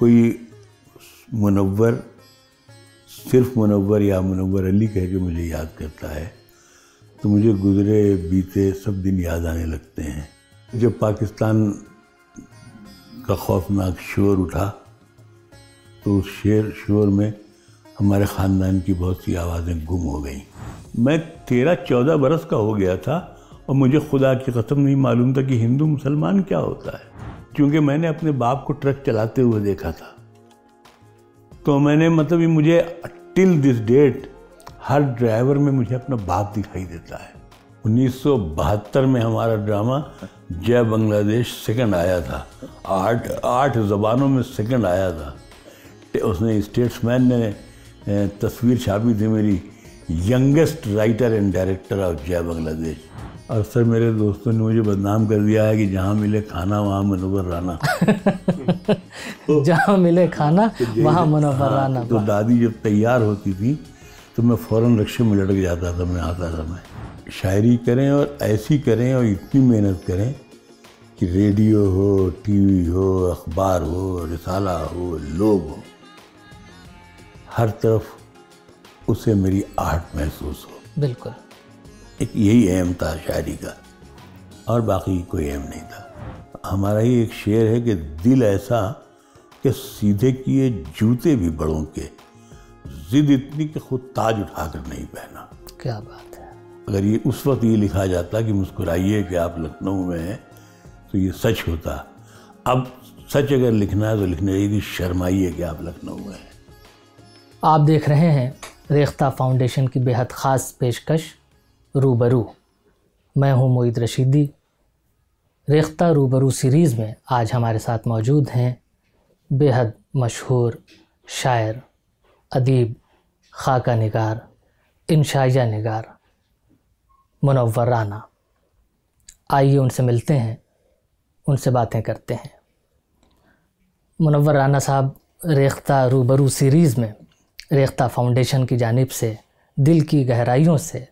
कोई मुनवर सिर्फ मुनवर या मुनवर अली कह के मुझे याद करता है तो मुझे गुजरे बीते सब दिन याद आने लगते हैं जब पाकिस्तान का खौफनाक शोर उठा तो उस शेर शोर में हमारे ख़ानदान की बहुत सी आवाज़ें गुम हो गई मैं तेरह चौदह बरस का हो गया था और मुझे खुदा की कसम नहीं मालूम था कि हिंदू मुसलमान क्या होता है क्योंकि मैंने अपने बाप को ट्रक चलाते हुए देखा था तो मैंने मतलब ये मुझे टिल दिस डेट हर ड्राइवर में मुझे अपना बाप दिखाई देता है 1972 में हमारा ड्रामा जय बांग्लादेश सेकंड आया था आठ आठ जबानों में सेकंड आया था उसने स्टेट्समैन ने तस्वीर छापी थी मेरी youngest writer and director of Jai Bangladesh अक्सर मेरे दोस्तों ने मुझे बदनाम कर दिया है कि जहाँ मिले खाना वहाँ मनोहर राना तो, जहाँ मिले खाना तो वहाँ मनोहर हाँ, राना तो दादी जब तैयार होती थी तो मैं फ़ौरन रक्शे में लटक जाता था मैं आता था मैं शायरी करें और ऐसी करें और इतनी मेहनत करें कि रेडियो हो टीवी हो अखबार हो रिसाला हो लोग हो हर तरफ उसे मेरी आहट महसूस हो बिल्कुल यही अहम था शायरी का और बाकी कोई अहम नहीं था हमारा ही एक शेर है कि दिल ऐसा कि सीधे किए जूते भी बड़ों के जिद इतनी कि खुद ताज उठाकर नहीं पहना क्या बात है अगर ये उस वक्त ये लिखा जाता कि मुस्कुराइए कि आप लखनऊ में हैं तो ये सच होता अब सच अगर लिखना है तो लिखना चाहिए कि शर्माइए कि आप लखनऊ में हैं आप देख रहे हैं रेख्ता फाउंडेशन की बेहद ख़ास पेशकश रूबरू मैं हूं मोहित रशीदी रेख्ता रूबरू सीरीज़ में आज हमारे साथ मौजूद हैं बेहद मशहूर शायर अदीब खाका नगार इंशाइया नगार मुनवर राना आइए उनसे मिलते हैं उनसे बातें करते हैं मुनवर राना साहब रेख्ता रूबरू सीरीज़ में रेख्ता फाउंडेशन की जानब से दिल की गहराइयों से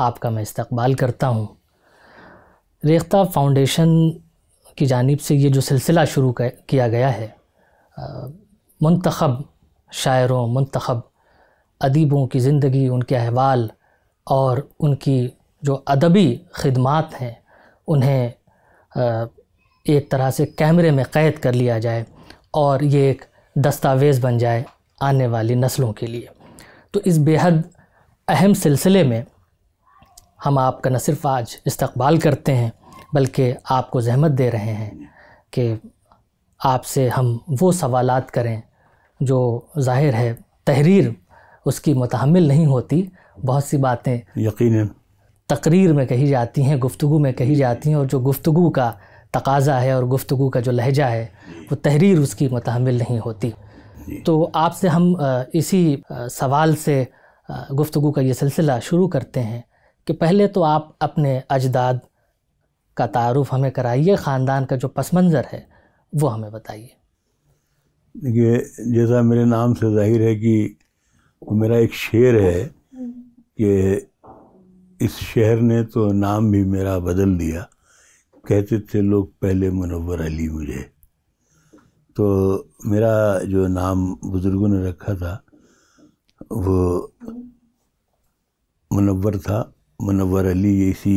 आपका मैं इस्तकबाल करता हूँ रेख्ता फाउंडेशन की जानब से ये जो सिलसिला शुरू किया गया है मंतखब शायरों मंतखब अदीबों की ज़िंदगी उनके अहवाल और उनकी जो अदबी ख़दमात हैं उन्हें एक तरह से कैमरे में क़ैद कर लिया जाए और ये एक दस्तावेज़ बन जाए आने वाली नस्लों के लिए तो इस बेहद अहम सिलसिले में हम आपका न सिर्फ आज इस्तकबाल करते हैं बल्कि आपको जहमत दे रहे हैं कि आपसे हम वो सवाल करें जो जाहिर है तहरीर उसकी मतहमल नहीं होती बहुत सी बातें यकीन तकरीर में कही जाती हैं गुफ्तु में कही जाती हैं और जो गुफ्तु का तकाजा है और गुफ्तु का जो लहजा है वो तहरीर उसकी मतहमल नहीं होती तो आपसे हम इसी सवाल से गुफ्तु का ये सिलसिला शुरू करते हैं कि पहले तो आप अपने अजदाद का तारुफ हमें कराइए ख़ानदान का जो पस मंज़र है वो हमें बताइए देखिए जैसा मेरे नाम से जाहिर है कि मेरा एक शेर है कि इस शहर ने तो नाम भी मेरा बदल दिया कहते थे लोग पहले मनवर अली मुझे तो मेरा जो नाम बुज़ुर्गों ने रखा था वो मनवर था मनवर अली इसी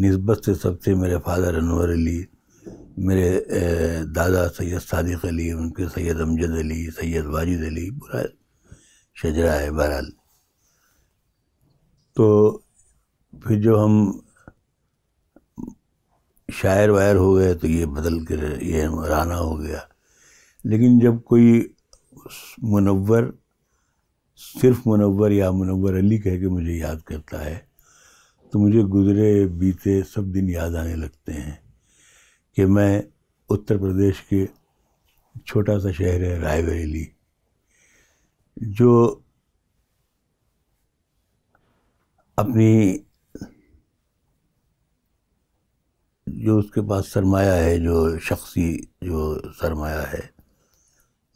नस्बत से सबसे मेरे फादर अनवर अली मेरे दादा सैयद सादिक अली उनके सैयद अमजद अली सैयद वाजिद अली बुरा शजरा है बहरहाल तो फिर जो हम शायर वायर हो गए तो ये बदल कर ये राना हो गया लेकिन जब कोई मुनवर सिर्फ मुनवर या मुनवर अली कह के मुझे याद करता है तो मुझे गुजरे बीते सब दिन याद आने लगते हैं कि मैं उत्तर प्रदेश के छोटा सा शहर है रायबरेली जो अपनी जो उसके पास सरमाया है जो शख्सी जो सरमाया है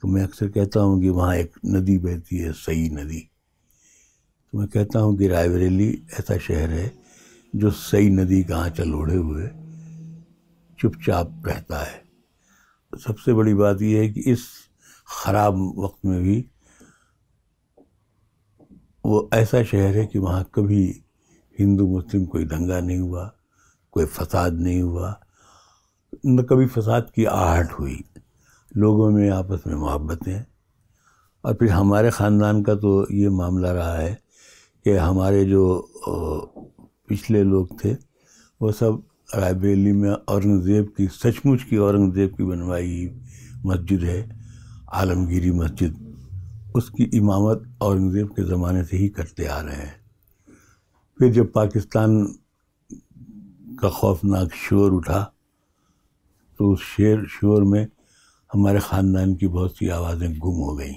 तो मैं अक्सर कहता हूँ कि वहाँ एक नदी बहती है सही नदी तो मैं कहता हूँ कि रायबरेली ऐसा शहर है जो सई नदी कहाँ चल ओढ़े हुए चुपचाप रहता है सबसे बड़ी बात यह है कि इस ख़राब वक्त में भी वो ऐसा शहर है कि वहाँ कभी हिंदू मुस्लिम कोई दंगा नहीं हुआ कोई फसाद नहीं हुआ न कभी फसाद की आहट हुई लोगों में आपस में मोहब्बतें और फिर हमारे ख़ानदान का तो ये मामला रहा है कि हमारे जो पिछले लोग थे वो सब रायबेली में औरंगज़ेब की सचमुच की औरंगज़ेब की बनवाई मस्जिद है आलमगिरी मस्जिद उसकी इमामत औरंगज़ेब के ज़माने से ही करते आ रहे हैं फिर जब पाकिस्तान का खौफनाक शोर उठा तो उस शेर शोर में हमारे ख़ानदान की बहुत सी आवाज़ें गुम हो गई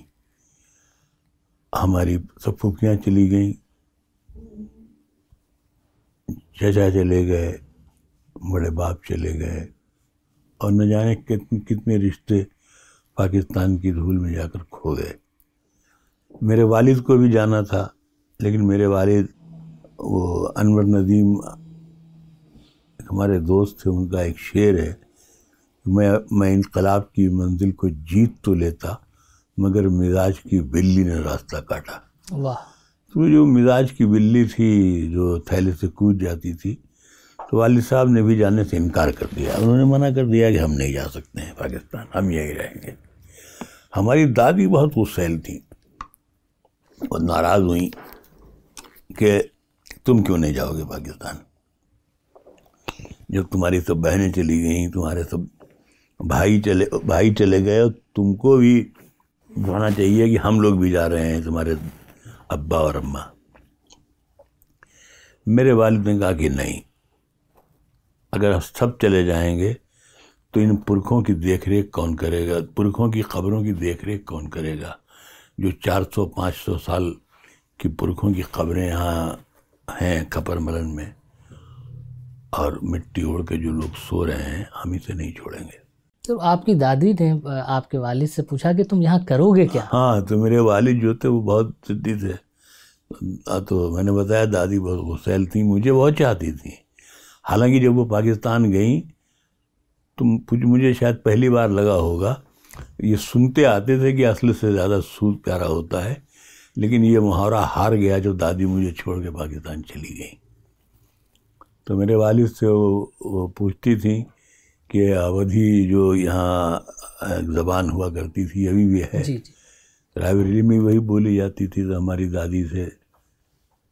हमारी सब फुफियाँ चली गईं चचा चले गए बड़े बाप चले गए और न जाने कितने कितने रिश्ते पाकिस्तान की धूल में जाकर खो गए मेरे वालिद को भी जाना था लेकिन मेरे वालिद वो अनवर नदीम हमारे दोस्त थे उनका एक शेर है मैं मैं इनकलाब की मंजिल को जीत तो लेता मगर मिजाज की बिल्ली ने रास्ता काटा वाह उसमें जो मिजाज की बिल्ली थी जो थैले से कूद जाती थी तो वालिद साहब ने भी जाने से इनकार कर दिया उन्होंने मना कर दिया कि हम नहीं जा सकते हैं पाकिस्तान हम यहीं रहेंगे हमारी दादी बहुत गुस्सैल थी और नाराज़ हुई कि तुम क्यों नहीं जाओगे पाकिस्तान जब तुम्हारी सब बहनें चली गई तुम्हारे सब भाई चले भाई चले गए तुमको भी जाना चाहिए कि हम लोग भी जा रहे हैं तुम्हारे अब्बा और अम्मा मेरे वालिद ने कहा कि नहीं अगर हम सब चले जाएंगे तो इन पुरखों की देख रेख कौन करेगा पुरखों की खबरों की देख रेख कौन करेगा जो 400-500 साल की पुरखों की खबरें यहाँ हैं खपर मलन में और मिट्टी ओढ़ के जो लोग सो रहे हैं हम इसे नहीं छोड़ेंगे तो आपकी दादी ने आपके वालिद से पूछा कि तुम यहाँ करोगे क्या हाँ तो मेरे वालिद जो थे वो बहुत ज़िद्दी थे तो मैंने बताया दादी बहुत गुस्सैल थी मुझे बहुत चाहती थी हालांकि जब वो पाकिस्तान गई तो मुझे शायद पहली बार लगा होगा ये सुनते आते थे कि असल से ज़्यादा सूद प्यारा होता है लेकिन ये मुहावरा हार गया जब दादी मुझे छोड़ के पाकिस्तान चली गई तो मेरे वालिद से वो, वो पूछती थी कि अवधि जो यहाँ जबान हुआ करती थी अभी भी है लाइब्रेरी में वही बोली जाती थी तो हमारी दादी से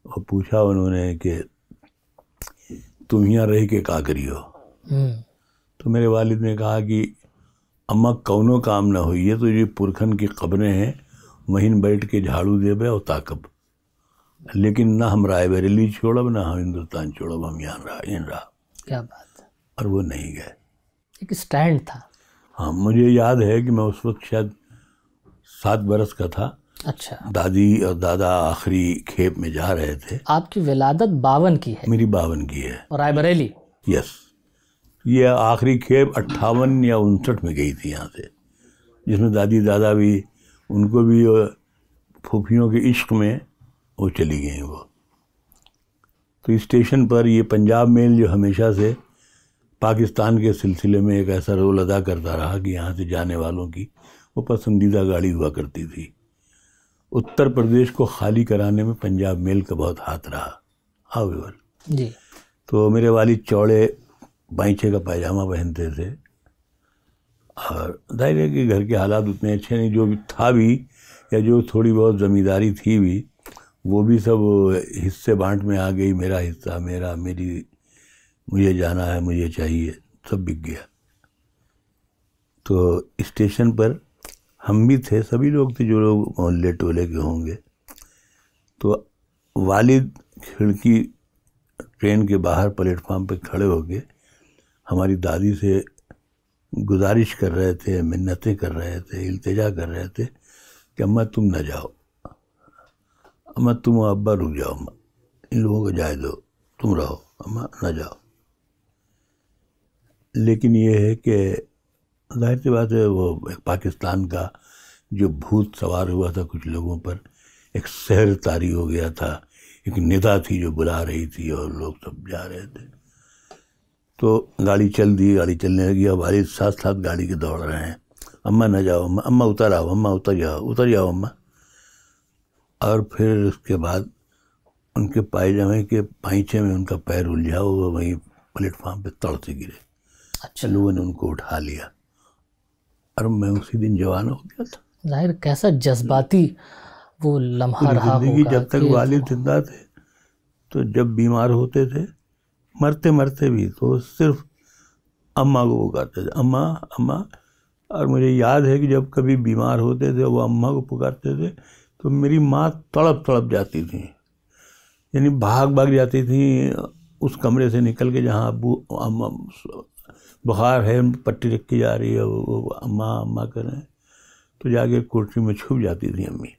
और पूछा उन्होंने कि तुम यहाँ रह के का करी हो हम्म। तो मेरे वालिद ने कहा कि अम्मा कौनों काम ना हुई है तो ये पुरखन की कब्रें हैं वहीं बैठ के झाड़ू देवे और ताकब लेकिन ना हम रायबरेली छोड़ब ना हम हिंदुस्तान छोड़ब हम यहाँ रहा यहाँ रहा क्या बात और वो नहीं गए एक स्टैंड था हाँ मुझे याद है कि मैं उस वक्त शायद सात बरस का था अच्छा दादी और दादा आखिरी खेप में जा रहे थे आपकी विलादत बावन की है मेरी बावन की है और रायबरेली यस ये आखिरी खेप अट्ठावन या उनसठ में गई थी यहाँ से जिसमें दादी दादा भी उनको भी फूफियों के इश्क में वो चली गई वो तो स्टेशन पर ये पंजाब मेल जो हमेशा से पाकिस्तान के सिलसिले में एक ऐसा रोल अदा करता रहा कि यहाँ से जाने वालों की वो पसंदीदा गाड़ी हुआ करती थी उत्तर प्रदेश को खाली कराने में पंजाब मेल का बहुत हाथ रहा हावेवर जी तो मेरे वाली चौड़े बाइचे का पैजामा पहनते थे और जाहिर है कि घर के हालात उतने अच्छे नहीं जो भी था भी या जो थोड़ी बहुत ज़मींदारी थी भी वो भी सब हिस्से बांट में आ गई मेरा हिस्सा मेरा मेरी मुझे जाना है मुझे चाहिए सब बिक गया तो स्टेशन पर हम भी थे सभी लोग थे जो लोग मोहल्ले टोले के होंगे तो वालिद खिड़की ट्रेन के बाहर प्लेटफार्म पर खड़े होके हमारी दादी से गुजारिश कर रहे थे मिन्नतें कर रहे थे इल्तजा कर रहे थे कि अम्मा तुम ना जाओ अम्मा तुम अब्बा रुक जाओ अम्मा इन लोगों को जाए दो तुम रहो अम्मा ना जाओ लेकिन ये है कि जाहिर सी बात है वो पाकिस्तान का जो भूत सवार हुआ था कुछ लोगों पर एक शहर तारी हो गया था एक निदा थी जो बुला रही थी और लोग सब जा रहे थे तो गाड़ी चल दी गाड़ी चलने लगी और भाई साथ साथ गाड़ी के दौड़ रहे हैं अम्मा ना जाओ अम्मा अम्मा उतर आओ अम्मा उतर जाओ उतर जाओ अम्मा और फिर उसके बाद उनके जमे के पाइचे में उनका पैर उलझा हुआ वहीं प्लेटफार्म पे तड़ से गिरे अच्छा लोगों ने उनको उठा लिया और मैं उसी दिन जवान हो गया था जाहिर कैसा जज्बाती वो लम्हा रहा जिंदगी जब तक वाले जिंदा थे तो जब बीमार होते थे मरते मरते भी तो सिर्फ अम्मा को पुकारते थे अम्मा अम्मा और मुझे याद है कि जब कभी बीमार होते थे वो अम्मा को पुकारते थे तो मेरी माँ तड़प तड़प जाती थी यानी भाग भाग जाती थी उस कमरे से निकल के जहाँ अबू अम्मा बुखार है पट्टी रखी जा रही है वो अम्मा अम्मा कर रहे हैं तो जाके कुर्सी में छुप जाती थी अम्मी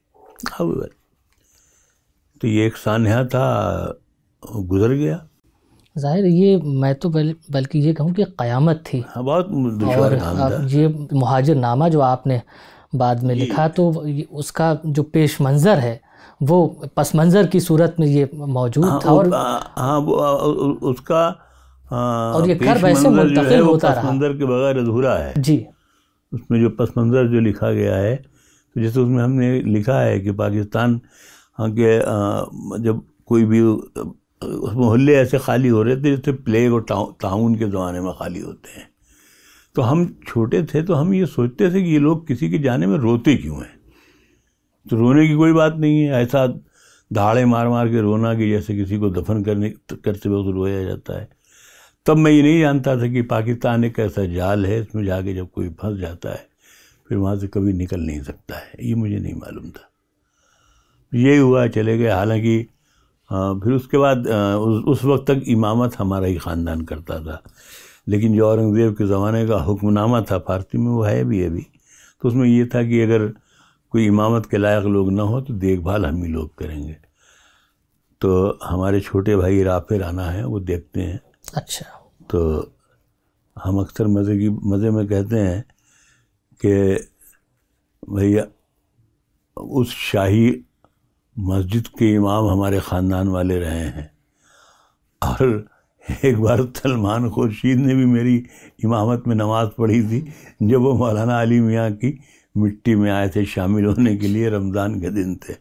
अब तो ये एक सानहा था गुजर गया जाहिर ये मैं तो बल, बल्कि ये कहूँ कि क़यामत थी हाँ, बहुत और ये महाजर नामा जो आपने बाद में लिखा तो उसका जो पेश मंज़र है वो पस मंज़र की सूरत में ये मौजूद हाँ, था और हाँ वो उसका हाँ, और ये कर्व ऐसे मुंतकिल होता रहा मंजर के बगैर अधूरा है जी उसमें जो पस मंज़र जो लिखा गया है तो जैसे उसमें हमने लिखा है कि पाकिस्तान हाँ, के जब कोई भी उस मोहल्ले ऐसे खाली हो रहे थे जैसे प्लेग और ताउन के ज़माने में खाली होते हैं तो हम छोटे थे तो हम ये सोचते थे कि ये लोग किसी के जाने में रोते क्यों हैं तो रोने की कोई बात नहीं है ऐसा दहाड़े मार मार के रोना कि जैसे किसी को दफन करने करते वक्त रोया जाता है तब मैं ये नहीं जानता था कि पाकिस्तान एक ऐसा जाल है इसमें जाके जब कोई फंस जाता है फिर वहाँ से कभी निकल नहीं सकता है ये मुझे नहीं मालूम था यही हुआ चले गए हालांकि फिर उसके बाद उस, उस वक्त तक इमामत हमारा ही ख़ानदान करता था लेकिन जो औरंगज़ेब के ज़माने का हुक्मनामा था फारसी में वो है भी अभी तो उसमें ये था कि अगर कोई इमामत के लायक लोग ना हो तो देखभाल हम ही लोग करेंगे तो हमारे छोटे भाई राफे राना हैं वो देखते हैं अच्छा तो हम अक्सर मज़े की मज़े में कहते हैं कि भैया उस शाही मस्जिद के इमाम हमारे ख़ानदान वाले रहे हैं और एक बार सलमान खुर्शीद ने भी मेरी इमामत में नमाज़ पढ़ी थी जब वो मौलाना अली मियाँ की मिट्टी में आए थे शामिल होने के लिए रमज़ान के दिन थे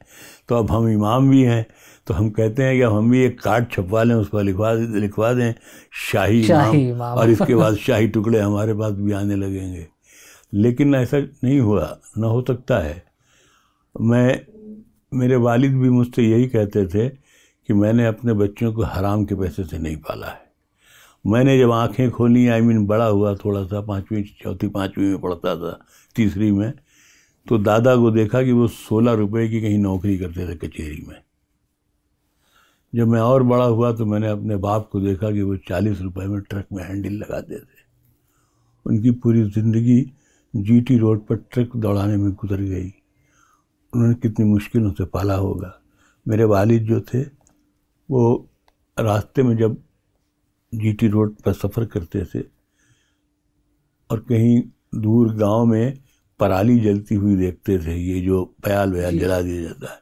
तो अब हम इमाम भी हैं तो हम कहते हैं कि हम भी एक कार्ड छपवा लें उस पर लिखवा लिखवा दें शाही, शाही इमाम और इसके बाद शाही टुकड़े हमारे पास भी आने लगेंगे लेकिन ऐसा नहीं हुआ न हो सकता है मैं मेरे वालिद भी मुझसे यही कहते थे कि मैंने अपने बच्चों को हराम के पैसे से नहीं पाला है मैंने जब आंखें खोली आई मीन बड़ा हुआ थोड़ा सा पाँचवीं चौथी पाँचवीं में पढ़ता था तीसरी में तो दादा को देखा कि वो सोलह रुपए की कहीं नौकरी करते थे कचहरी में जब मैं और बड़ा हुआ तो मैंने अपने बाप को देखा कि वो चालीस रुपए में ट्रक में हैंडल लगाते थे उनकी पूरी ज़िंदगी जीटी रोड पर ट्रक दौड़ाने में गुजर गई उन्होंने कितनी मुश्किलों से पाला होगा मेरे वालिद जो थे वो रास्ते में जब जीटी रोड पर सफ़र करते थे और कहीं दूर गांव में पराली जलती हुई देखते थे ये जो पयाल व्याल जला दिया जाता है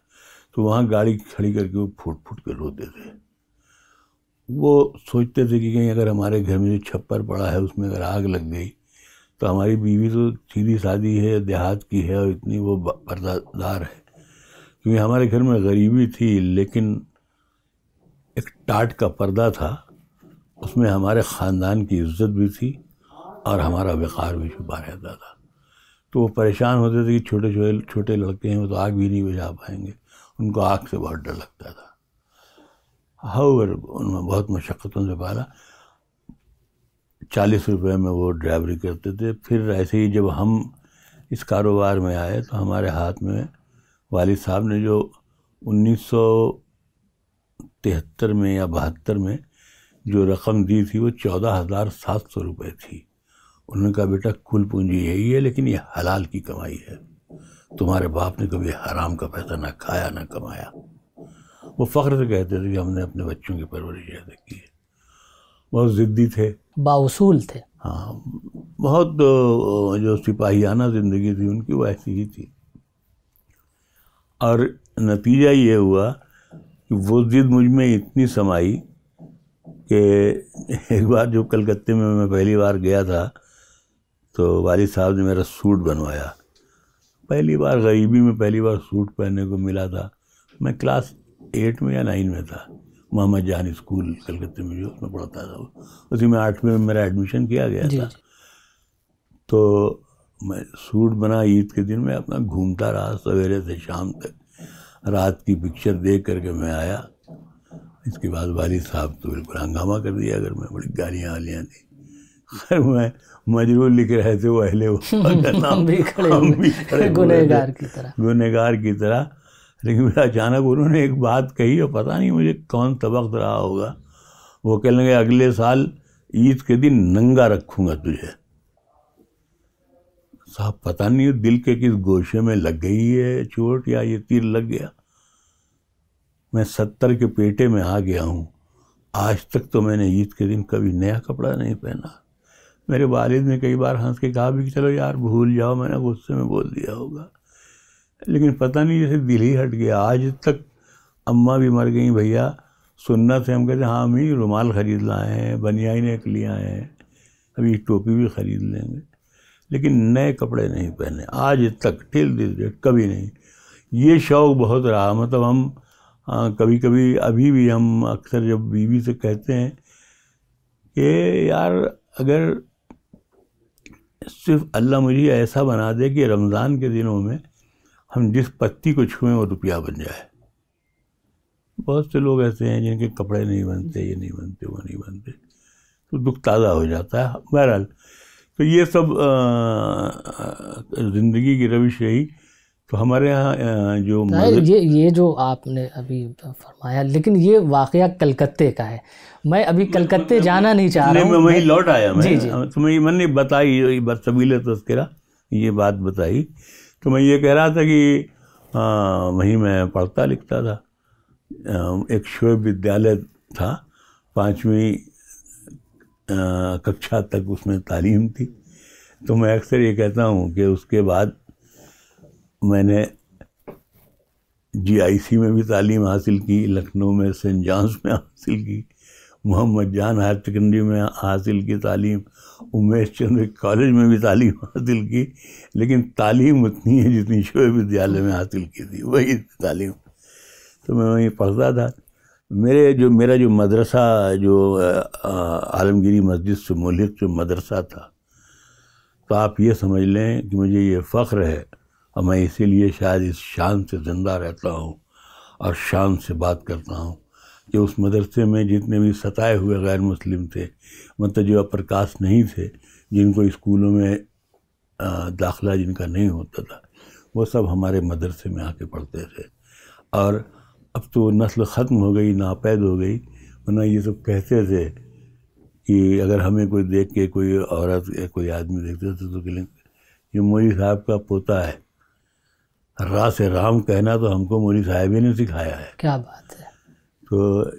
तो वहाँ गाड़ी खड़ी करके वो फूट फूट के रोते थे वो सोचते थे कि कहीं अगर हमारे घर में जो छप्पर पड़ा है उसमें अगर आग लग गई तो हमारी बीवी तो सीधी सादी है देहात की है और इतनी वो पर्दादार है क्योंकि हमारे घर में गरीबी थी लेकिन एक टाट का पर्दा था उसमें हमारे ख़ानदान की इज्जत भी थी और हमारा वक़ार भी छुपा रहता था तो वो परेशान होते थे कि छोटे छोटे छोटे लड़के हैं वो तो आग भी नहीं बुझा पाएंगे उनको आग से बहुत डर लगता था हाउर उनमें बहुत मशक्क़तों से पाला चालीस रुपये में वो ड्राइवरी करते थे फिर ऐसे ही जब हम इस कारोबार में आए तो हमारे हाथ में वाल साहब ने जो उन्नीस तिहत्तर में या बहत्तर में जो रकम दी थी वो चौदह हज़ार सात सौ रुपये थी उन्होंने कहा बेटा कुल पूंजी यही है लेकिन ये हलाल की कमाई है तुम्हारे बाप ने कभी हराम का पैसा ना खाया ना कमाया वो फ़ख्र से कहते थे कि हमने अपने बच्चों की परवरिश ऐसे की है बहुत ज़िद्दी थे बाउसूल थे हाँ बहुत जो सिपाहियाना ज़िंदगी थी उनकी वो ऐसी ही थी और नतीजा ये हुआ कि वो ज़िद्द मुझ में इतनी समाई कि एक बार जो कलकत्ते में मैं पहली बार गया था तो वालिद साहब ने मेरा सूट बनवाया पहली बार गरीबी में पहली बार सूट पहनने को मिला था मैं क्लास एट में या नाइन में था मोहम्मद जान स्कूल कलकत्ते में जो उसमें पढ़ता था उसी में आठवीं में मेरा एडमिशन किया गया था तो मैं सूट बना ईद के दिन मैं अपना घूमता रहा सवेरे से शाम तक रात की पिक्चर देख करके मैं आया इसके बाद वाली साहब तो बिल्कुल हंगामा कर दिया अगर मैं बड़ी गालियाँ वालियाँ थी खैर मैं मजरूर लिख रहे थे वो अहले नाम भी खड़े हम भी खड़े गुनहगार की तरह गुनहगार की तरह लेकिन फिर अचानक उन्होंने एक बात कही और पता नहीं मुझे कौन तबक रहा होगा वो कह लेंगे अगले साल ईद के दिन नंगा रखूँगा तुझे साहब पता नहीं दिल के किस गोशे में लग गई है चोट या ये तीर लग गया मैं सत्तर के पेटे में आ गया हूँ आज तक तो मैंने ईद के दिन कभी नया कपड़ा नहीं पहना मेरे वालिद ने कई बार हंस के कहा भी कि चलो यार भूल जाओ मैंने गुस्से में बोल दिया होगा लेकिन पता नहीं जैसे दिल ही हट गया आज तक अम्मा भी मर गई भैया सुनना से हम कहते हाँ अम्मी रुमाल ख़रीद लाए हैं बनियाई ने एक लिया है अभी टोपी भी ख़रीद लेंगे लेकिन नए कपड़े नहीं पहने आज तक ठिल दिल डेट कभी नहीं ये शौक़ बहुत रहा मतलब हम आ, कभी कभी अभी भी हम अक्सर जब बीवी से कहते हैं कि यार अगर सिर्फ अल्लाह मुझे ऐसा बना दे कि रमज़ान के दिनों में हम जिस पत्ती को छुएं वो रुपया बन जाए बहुत से लोग ऐसे हैं जिनके कपड़े नहीं बनते ये नहीं बनते वो नहीं बनते तो दुख ताज़ा हो जाता है बहरहाल तो ये सब ज़िंदगी की रविश रही तो हमारे यहाँ जो तो ये ये जो आपने अभी फरमाया लेकिन ये वाक़ कलकत्ते का है मैं अभी कलकत्ते जाना नहीं चाह रहा मैं वहीं लौट आया मैं जी जी तो मैं मैंने बताई ये बात सबीले तस्करा तो ये बात बताई तो मैं ये कह रहा था कि वहीं मैं पढ़ता लिखता था एक विश्वविद्यालय विद्यालय था पाँचवीं कक्षा तक उसमें तालीम थी तो मैं अक्सर ये कहता हूँ कि उसके बाद मैंने जीआईसी में भी तालीम हासिल की लखनऊ में सेंट जॉन्स में हासिल की मोहम्मद जान हायर सेकेंडरी में हासिल की तालीम उमेश चंद्र कॉलेज में भी तालीम हासिल की लेकिन तालीम उतनी है जितनी शोए विद्यालय में हासिल की थी वही तालीम तो मैं वहीं पढ़ता था मेरे जो मेरा जो मदरसा जो आलमगिरी मस्जिद से मोलिक जो मदरसा था तो आप ये समझ लें कि मुझे ये फ़ख्र है और मैं इसीलिए शायद इस शान से ज़िंदा रहता हूँ और शान से बात करता हूँ कि उस मदरसे में जितने भी सताए हुए गैर मुस्लिम थे मतलब जो प्रकाश नहीं थे जिनको स्कूलों में दाखला जिनका नहीं होता था वो सब हमारे मदरसे में आके पढ़ते थे और अब तो नस्ल ख़त्म हो गई नापैद हो गई वरना ये सब कहते थे कि अगर हमें कोई देख के कोई औरत कोई आदमी देखते थे तो, तो कहें ये मोरी साहब का पोता है रा से राम कहना तो हमको मोरी साहब ही ने सिखाया है क्या बात है तो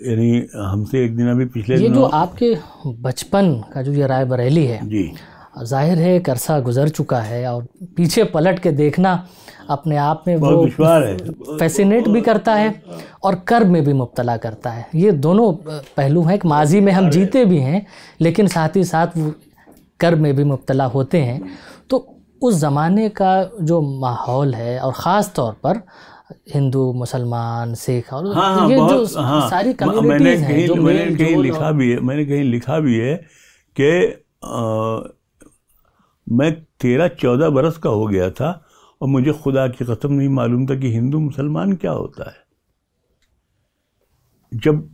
यानी हमसे एक दिन अभी पिछले ये जो आपके बचपन का जो ये राय बरेली है जी जाहिर है एक गुजर चुका है और पीछे पलट के देखना अपने आप में वो है फैसिनेट भी करता है और कर्ब में भी मुबतला करता है ये दोनों पहलू हैं कि माजी में हम जीते भी हैं लेकिन साथ ही साथ वो कर्ब में भी मुबतला होते हैं तो उस ज़माने का जो माहौल है और ख़ास तौर पर हिंदू मुसलमान सिख और हाँ, हाँ, ये बहुत, जो हाँ, सारी मैंने कहीं मैंने कहीं लिखा भी है मैंने कहीं लिखा भी है कि मैं तेरह चौदह बरस का हो गया था और मुझे खुदा की कसम नहीं मालूम था कि हिंदू मुसलमान क्या होता है जब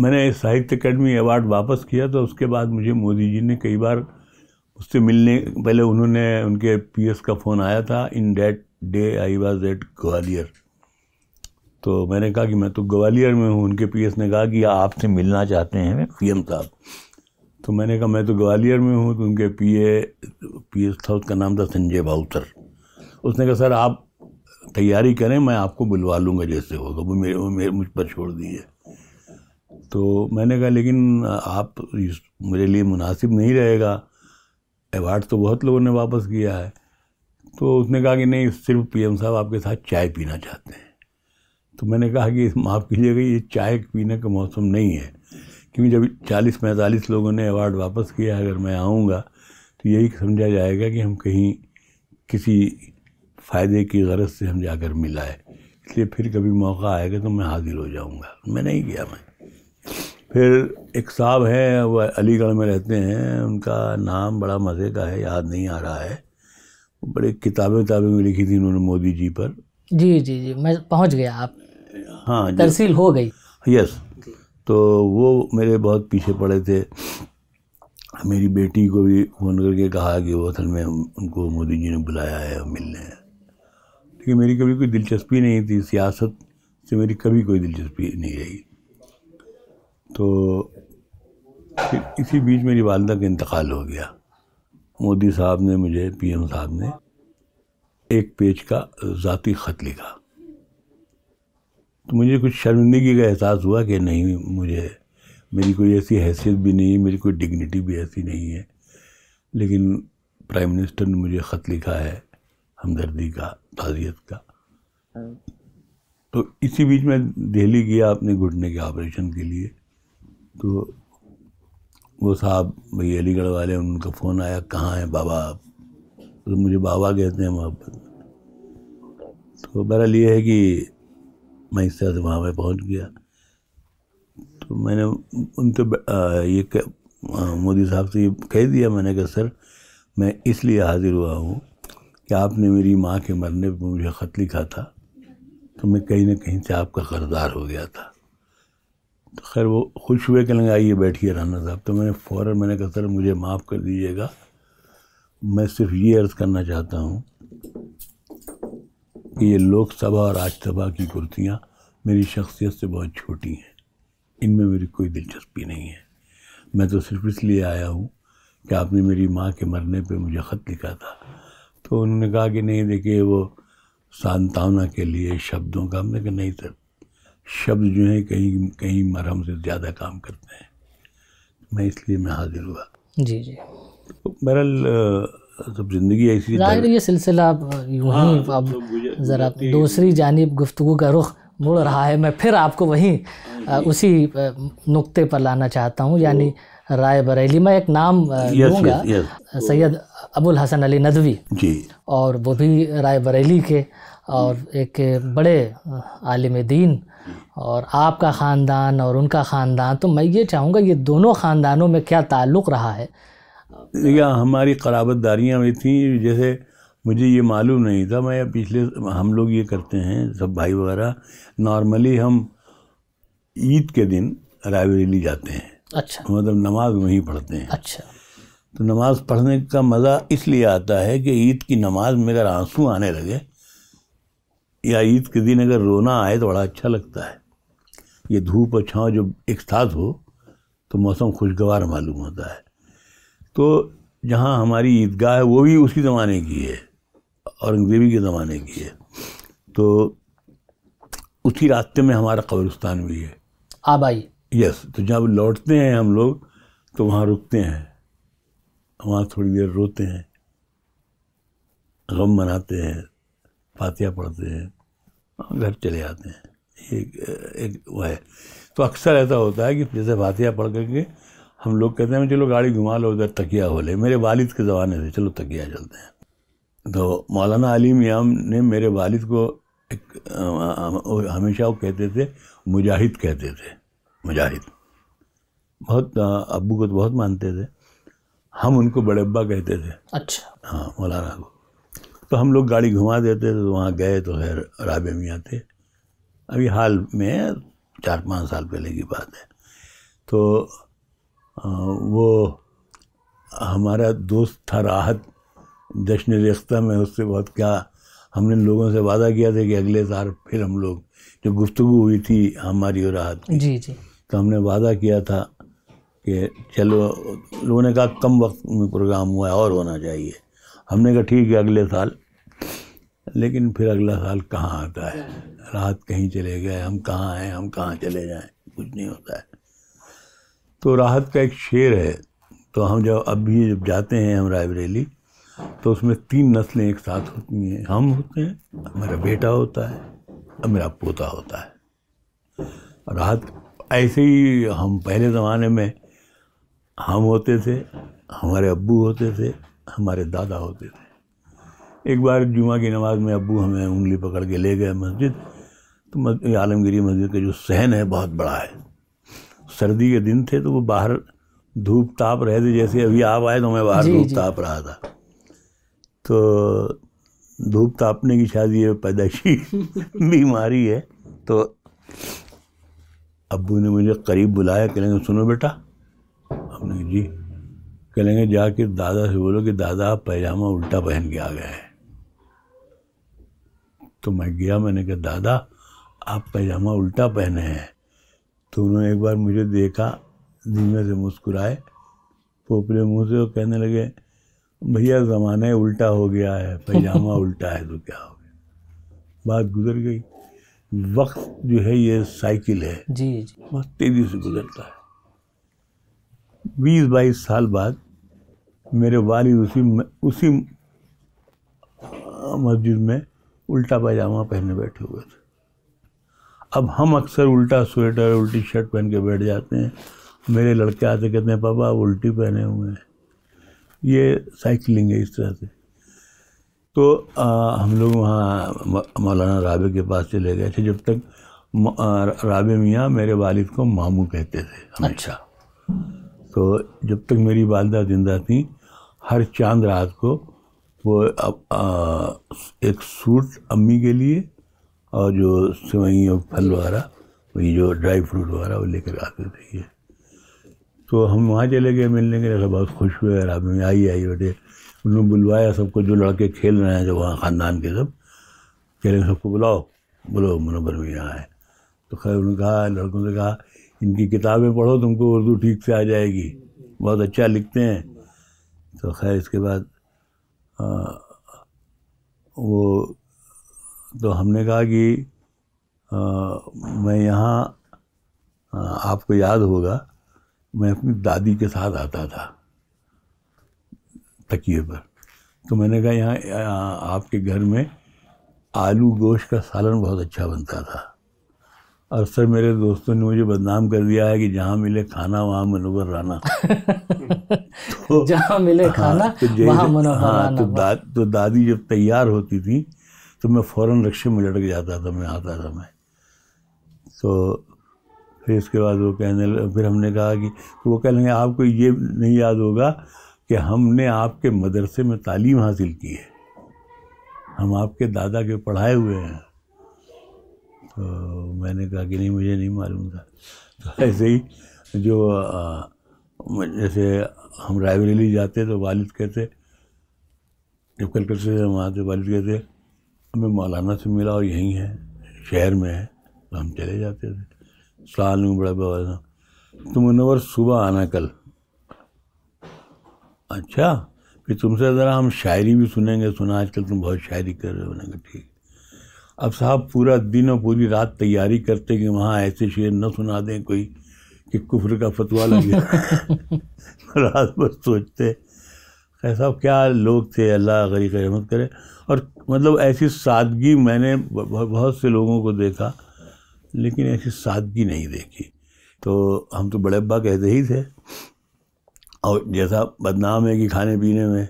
मैंने साहित्य अकेडमी अवार्ड वापस किया तो उसके बाद मुझे मोदी जी ने कई बार उससे मिलने पहले उन्होंने उनके पीएस का फ़ोन आया था in that day I was at Gwalior तो मैंने कहा कि मैं तो ग्वालियर में हूँ उनके पीएस ने कहा कि आपसे मिलना चाहते हैं पीएम साहब तो मैंने कहा मैं तो ग्वालियर में हूँ तो उनके पी ए पी एस था उसका नाम था संजय भाउसर उसने कहा सर आप तैयारी करें मैं आपको बुलवा लूँगा जैसे होगा तो। वो मेरे, वो मेरे मुझ पर छोड़ दीजिए तो मैंने कहा लेकिन आप मेरे लिए मुनासिब नहीं रहेगा अवार्ड तो बहुत लोगों ने वापस किया है तो उसने कहा कि नहीं सिर्फ पीएम साहब आपके साथ चाय पीना चाहते हैं तो मैंने कहा कि माफ़ कीजिएगा ये चाय पीने का मौसम नहीं है क्योंकि जब चालीस पैंतालीस लोगों ने अवार्ड वापस किया है अगर मैं आऊँगा तो यही समझा जाएगा कि हम कहीं किसी फ़ायदे की गरज से हम जाकर मिला है इसलिए फिर कभी मौका आएगा तो मैं हाजिर हो जाऊँगा मैं नहीं गया मैं फिर एक साहब हैं वह अलीगढ़ में रहते हैं उनका नाम बड़ा मज़े का है याद नहीं आ रहा है बड़े किताबें किताबें भी लिखी थी उन्होंने मोदी जी पर जी जी जी मैं पहुंच गया आप हाँ तरसील हो गई यस तो वो मेरे बहुत पीछे पड़े थे मेरी बेटी को भी फ़ोन करके कहा कि वो असल में उनको मोदी जी ने बुलाया है मिलने लेकिन मेरी कभी कोई दिलचस्पी नहीं थी सियासत से मेरी कभी कोई दिलचस्पी नहीं रही तो इसी बीच मेरी वालदा का इंतकाल हो गया मोदी साहब ने मुझे पीएम साहब ने एक पेज का ज़ाती ख़त लिखा तो मुझे कुछ शर्मिंदगी का एहसास हुआ कि नहीं मुझे मेरी कोई ऐसी हैसियत भी नहीं है मेरी कोई डिग्निटी भी ऐसी नहीं है लेकिन प्राइम मिनिस्टर ने मुझे ख़त लिखा है हमदर्दी का ताज़ियत का तो इसी बीच में दिल्ली गया अपने घुटने के ऑपरेशन के लिए तो वो साहब भाई अलीगढ़ वाले उनका फ़ोन आया कहाँ है बाबा आप तो मुझे बाबा कहते हैं मोहब्बत तो बहरहाल ये है कि मैं इस तरह से वहाँ पर पहुँच गया तो मैंने उनसे ये मोदी साहब से ये कह दिया मैंने कहा सर मैं इसलिए हाज़िर हुआ हूँ कि आपने मेरी माँ के मरने पर मुझे ख़त लिखा था तो मैं कहीं ना कहीं से आपका कर्जदार हो गया था तो खैर वो खुश हुए लगे आइए बैठिए राना साहब तो मैंने फ़ौर मैंने कहा सर मुझे माफ़ कर दीजिएगा मैं सिर्फ ये अर्ज़ करना चाहता हूँ कि ये लोकसभा और राज्यसभा की कुर्सियाँ मेरी शख्सियत से बहुत छोटी हैं इनमें मेरी कोई दिलचस्पी नहीं है मैं तो सिर्फ इसलिए आया हूँ कि आपने मेरी माँ के मरने पे मुझे ख़त लिखा था तो उन्होंने कहा कि नहीं देखिए वो सांतावना के लिए शब्दों का हमने कहा नहीं सर शब्द जो हैं कहीं कहीं मरहम से ज़्यादा काम करते हैं मैं इसलिए मैं हाजिर हुआ जी जी तो सब ज़िंदगी ऐसी जाहिर ये सिलसिला आप यूँ ही हाँ, अब ज़रा दूसरी जानब गुफ्तु का रुख मुड़ रहा है मैं फिर आपको वहीं हाँ उसी नुक्ते पर लाना चाहता हूँ यानी तो- राय बरेली मैं एक नाम लूँगा तो- सैयद अबुल हसन अली नदवी जी और वो भी राय बरेली के और एक बड़े आलिम दीन और आपका ख़ानदान और उनका ख़ानदान तो मैं ये चाहूँगा ये दोनों ख़ानदानों में क्या ताल्लुक़ रहा है देखिए हमारी खराबतदारियाँ भी थी जैसे मुझे ये मालूम नहीं था मैं पिछले हम लोग ये करते हैं सब भाई वगैरह नॉर्मली हम ईद के दिन रायबरेली जाते हैं अच्छा मतलब नमाज वहीं पढ़ते हैं अच्छा तो नमाज़ पढ़ने का मज़ा इसलिए आता है कि ईद की नमाज़ में अगर आंसू आने लगे या ईद के दिन अगर रोना आए तो बड़ा अच्छा लगता है ये धूप और छाँव जब एक साथ हो तो मौसम खुशगवार मालूम होता है तो जहाँ हमारी ईदगाह है वो भी उसी ज़माने की है औरंगजेबी के ज़माने की है तो उसी रास्ते में हमारा कब्रिस्तान भी है भाई यस तो जब लौटते हैं हम लोग तो वहाँ रुकते हैं वहाँ थोड़ी देर रोते हैं गम मनाते हैं फातिया पढ़ते हैं घर चले जाते हैं एक एक वो है तो अक्सर ऐसा होता है कि जैसे फातिहा पढ़ करके हम लोग कहते हैं चलो गाड़ी घुमा लो उधर तकिया हो ले मेरे वालिद के ज़माने से चलो तकिया चलते हैं तो मौलाना अली मियाम ने मेरे वालिद को एक हमेशा वो कहते थे मुजाहिद कहते थे मुजाहिद बहुत अबू को तो बहुत मानते थे हम उनको बड़े अब्बा कहते थे अच्छा हाँ मौलाना को तो हम लोग गाड़ी घुमा देते थे तो वहाँ गए तो खैर राबे मियाँ थे अभी हाल में चार पाँच साल पहले की बात है तो वो हमारा दोस्त था राहत जश्न रेख्ता में उससे बहुत क्या हमने लोगों से वादा किया था कि अगले साल फिर हम लोग जो गुफ्तु हुई थी हमारी और राहत की जी जी तो हमने वादा किया था कि चलो लोगों ने कहा कम वक्त में प्रोग्राम हुआ है और होना चाहिए हमने कहा ठीक है अगले साल लेकिन फिर अगला साल कहाँ आता है रात कहीं चले गए हम कहाँ आए हम कहाँ चले जाएं कुछ नहीं होता है तो राहत का एक शेर है तो हम जब अब भी जब जाते हैं हम रायबरेली तो उसमें तीन नस्लें एक साथ होती हैं हम होते हैं मेरा बेटा होता है और मेरा पोता होता है राहत ऐसे ही हम पहले ज़माने में हम होते थे हमारे अब्बू होते थे हमारे दादा होते थे एक बार जुमा की नमाज़ में अबू हमें उंगली पकड़ के ले गए मस्जिद तो आलमगिरी मस्जिद का जो सहन है बहुत बड़ा है सर्दी के दिन थे तो वो बाहर धूप ताप रहे थे जैसे अभी आप आए तो मैं बाहर धूप ताप रहा था तो धूप तापने की शायद ये पैदाशी बीमारी है तो अबू ने मुझे करीब बुलाया कहेंगे सुनो बेटा हमने जी कहेंगे जाके दादा से बोलो कि दादा आप पैजामा उल्टा पहन के आ गए हैं तो मैं गया मैंने कहा दादा आप पैजामा उल्टा पहने हैं तो उन्होंने एक बार मुझे देखा धीमे से मुस्कुराए पोपले मुँह से कहने लगे भैया ज़माने उल्टा हो गया है पैजामा उल्टा है तो क्या हो गया बात गुजर गई वक्त जो है ये साइकिल है जी जी बहुत तेज़ी से गुजरता है बीस बाईस साल बाद मेरे वालिद उसी उसी मस्जिद में उल्टा पैजामा पहने बैठे हुए थे अब हम अक्सर उल्टा स्वेटर उल्टी शर्ट पहन के बैठ जाते हैं मेरे लड़के आते कहते हैं पापा आप उल्टी पहने हुए हैं ये साइकिलिंग है इस तरह से तो आ, हम लोग वहाँ मौलाना राबे के पास चले गए थे जब तक राबे मियाँ मेरे वालिद को मामू कहते थे हमेशा अच्छा तो जब तक मेरी वालदा जिंदा थी हर चांद रात को वो अब एक सूट अम्मी के लिए और जो सेवई और फल वगैरह वही जो ड्राई फ्रूट वगैरह वो लेकर आते थे ये तो हम वहाँ चले गए मिलने के लिए बहुत खुश हुए और में आई आई बेटे उन्होंने बुलवाया सबको जो लड़के खेल रहे हैं जो वहाँ ख़ानदान के सब कह रहे सबको बुलाओ बोलो मनोबर में यहाँ है तो खैर उन्होंने कहा लड़कों से कहा इनकी किताबें पढ़ो तुमको उर्दू ठीक से आ जाएगी बहुत अच्छा लिखते हैं तो खैर इसके बाद आ, वो तो हमने कहा कि आ, मैं यहाँ आपको याद होगा मैं अपनी दादी के साथ आता था तकिए पर तो मैंने कहा यहाँ आपके घर में आलू गोश्त का सालन बहुत अच्छा बनता था अक्सर मेरे दोस्तों ने मुझे बदनाम कर दिया है कि जहाँ मिले खाना वहाँ मनोहर राना तो जहाँ मिले हाँ, खाना तो वहाँ मनोबर हाँ, तो, दा, तो दादी जब तैयार होती थी तो मैं फ़ौरन रक्षे में लटक जाता था मैं आता था मैं तो फिर इसके बाद वो कहने फिर हमने कहा कि तो वो कह लेंगे आपको ये नहीं याद होगा कि हमने आपके मदरसे में तालीम हासिल की है हम आपके दादा के पढ़ाए हुए हैं तो मैंने कहा कि नहीं मुझे नहीं मालूम था तो ऐसे ही जो जैसे हम रायबरेली जाते तो वालिद कहते जब कलकत्ते से हम आते वालिद कहते हमें मौलाना से मिला और यहीं है शहर में है तो हम चले जाते थे साल में बड़ा बाबा तुम तो मुनवर सुबह आना कल अच्छा फिर तुमसे ज़रा हम शायरी भी सुनेंगे सुना आजकल तुम बहुत शायरी कर रहे हो ठीक अब साहब पूरा दिन और पूरी रात तैयारी करते कि वहाँ ऐसे शेर न सुना दें कोई कि कुफर का फतवा लगे रात भर सोचते खैर साहब क्या लोग थे अल्लाह गरीक रहमत करे और मतलब ऐसी सादगी मैंने बहुत से लोगों को देखा लेकिन ऐसी सादगी नहीं देखी तो हम तो बड़े अब्बा कहते ही थे और जैसा बदनाम है कि खाने पीने में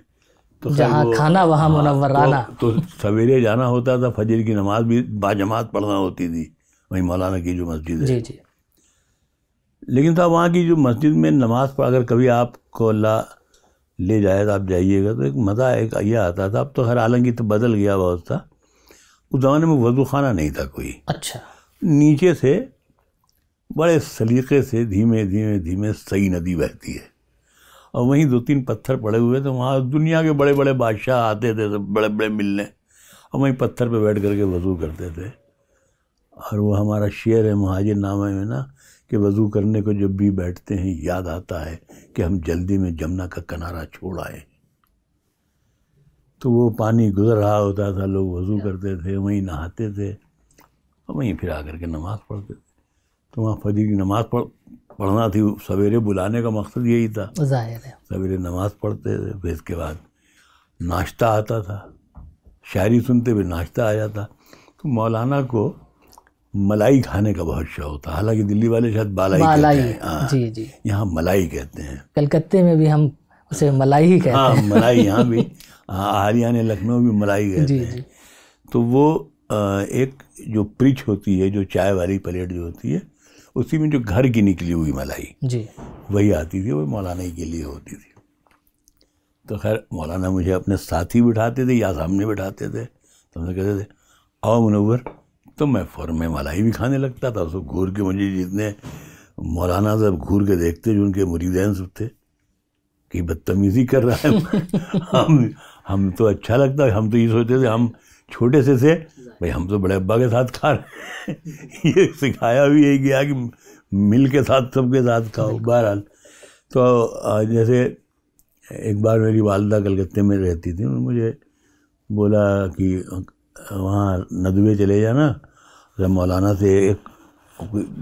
तो जहाँ खाना वहाँ हाँ, मुनवर राना तो, तो सवेरे जाना होता था फजर की नमाज भी बाजमात पढ़ना होती थी वहीं मौलाना की जो मस्जिद है जी जी लेकिन साहब वहाँ की जो मस्जिद में नमाज पढ़ अगर कभी आपको अल्लाह ले जाए तो आप जाइएगा तो एक मज़ा एक यह आता था अब तो हर आलंगी तो बदल गया बहुत था उस ज़माने में वजू खाना नहीं था कोई अच्छा नीचे से बड़े सलीके से धीमे धीमे धीमे सही नदी बहती है और वहीं दो तीन पत्थर पड़े हुए थे वहाँ दुनिया के बड़े बड़े बादशाह आते थे सब बड़े बड़े मिलने और वहीं पत्थर पर बैठ करके वजू करते थे और वो हमारा शेर है महाजिर नामा में ना कि वजू करने को जब भी बैठते हैं याद आता है कि हम जल्दी में जमुना का किनारा छोड़ आए तो वो पानी गुजर रहा होता था लोग वजू अच्छा। करते थे वहीं नहाते थे और वहीं फिर आकर के नमाज़ पढ़ते थे तो वहाँ फजी की नमाज़ पढ़ पढ़ना थी सवेरे बुलाने का मकसद यही था सवेरे नमाज पढ़ते थे फिर इसके बाद नाश्ता आता था शायरी सुनते हुए नाश्ता आ जाता तो मौलाना को मलाई खाने का बहुत शौक था हालांकि दिल्ली वाले शायद बालाई, बालाई कहते हैं हाँ। जी जी यहाँ मलाई कहते हैं कलकत्ते में भी हम उसे मलाई ही कहते हाँ, हैं मलाई यहाँ भी हाँ हरियाणा लखनऊ भी मलाई कहते जी, हैं जी। तो वो एक जो प्रिच होती है जो चाय वाली प्लेट जो होती है उसी में जो घर की निकली हुई मलाई जी वही आती थी वही मौलाना के लिए होती थी तो खैर मौलाना मुझे अपने साथ ही बिठाते थे या सामने बिठाते थे तो हमसे कहते थे आओ मनोवर तो मैं फौर में मलाई भी खाने लगता था उसको घूर के मुझे जितने मौलाना साहब घूर के देखते जो उनके मुरीदैन सब थे कि बदतमीज़ी कर रहा है हम हम तो अच्छा लगता हम तो ये सोचते थे हम छोटे से थे भाई हम तो बड़े अब्बा के साथ खा रहे हैं ये सिखाया भी यही गया कि मिल के साथ सबके साथ खाओ बहरहाल तो जैसे एक बार मेरी वालदा कलकत्ते में रहती थी उन्होंने मुझे बोला कि वहाँ नदवे चले जाना जब तो मौलाना से एक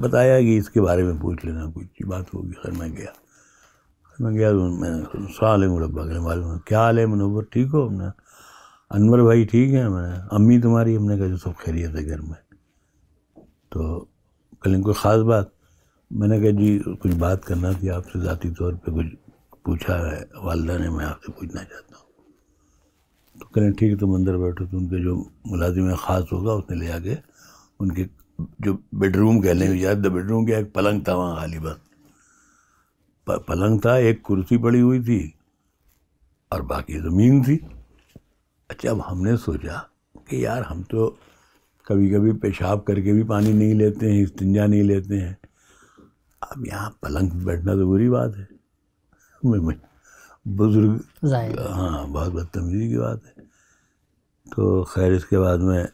बताया कि इसके बारे में पूछ लेना कुछ बात होगी खैर मैं गया मैं गया तो मैंने साल मुरब्बा के मालूम क्या हाल है मनोबर ठीक हो अपना अनवर भाई ठीक है मैं अम्मी तुम्हारी हमने कहा जो सब खैरियत है घर में तो कल कोई ख़ास बात मैंने कहा जी कुछ बात करना थी आपसे ज़ाती तौर पे कुछ पूछा है वालदा ने मैं आपसे पूछना चाहता हूँ तो कहें ठीक है तुम अंदर बैठो तो उनके जो मुलाजिम ख़ास होगा उसने ले आके उनके जो बेडरूम कह लें याद द बेडरूम क्या एक पलंग था वहाँ खाली बस पलंग था एक कुर्सी पड़ी हुई थी और बाकी ज़मीन थी अच्छा अब हमने सोचा कि यार हम तो कभी कभी पेशाब करके भी पानी नहीं लेते हैं इस्तंजा नहीं लेते हैं अब यहाँ पलंग पर बैठना तो बुरी बात है बुज़ुर्ग हाँ बहुत बदतमीजी की बात है तो खैर इसके बाद में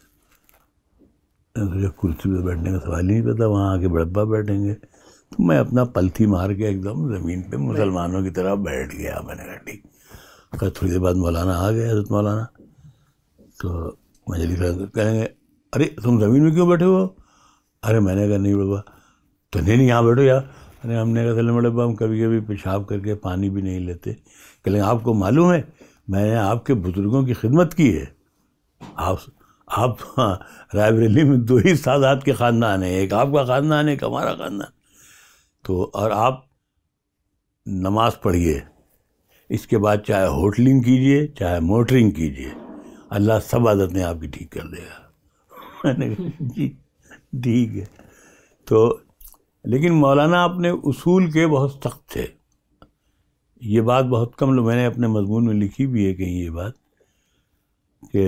कुर्सी पर बैठने का सवाल ही नहीं पता वहाँ आके बड़प्पा बैठेंगे तो मैं अपना पलथी मार के एकदम ज़मीन पे मुसलमानों की तरह बैठ गया मैंने कहा ठीक खैर थोड़ी देर बाद मौलाना आ गया हजरत मौलाना तो मंजरी साहब कहेंगे अरे तुम ज़मीन में क्यों बैठे हो अरे मैंने कहा नहीं बाबा तो नहीं नहीं यहाँ बैठो यार अरे हमने कहा बड़े बाबा हम कभी कभी पेशाब करके पानी भी नहीं लेते कहें आपको मालूम है मैंने आपके बुज़ुर्गों की खिदमत की है आप आप रायबरेली में दो ही सादात के ख़ानदान हैं एक आपका ख़ानदान है एक हमारा ख़ानदान तो और आप नमाज़ पढ़िए इसके बाद चाहे होटलिंग कीजिए चाहे मोटरिंग कीजिए अल्लाह सब आदतें आपकी ठीक कर देगा मैंने कहा जी ठीक है तो लेकिन मौलाना अपने उसूल के बहुत सख्त थे ये बात बहुत कम लोग मैंने अपने मजमून में लिखी भी है कहीं ये बात कि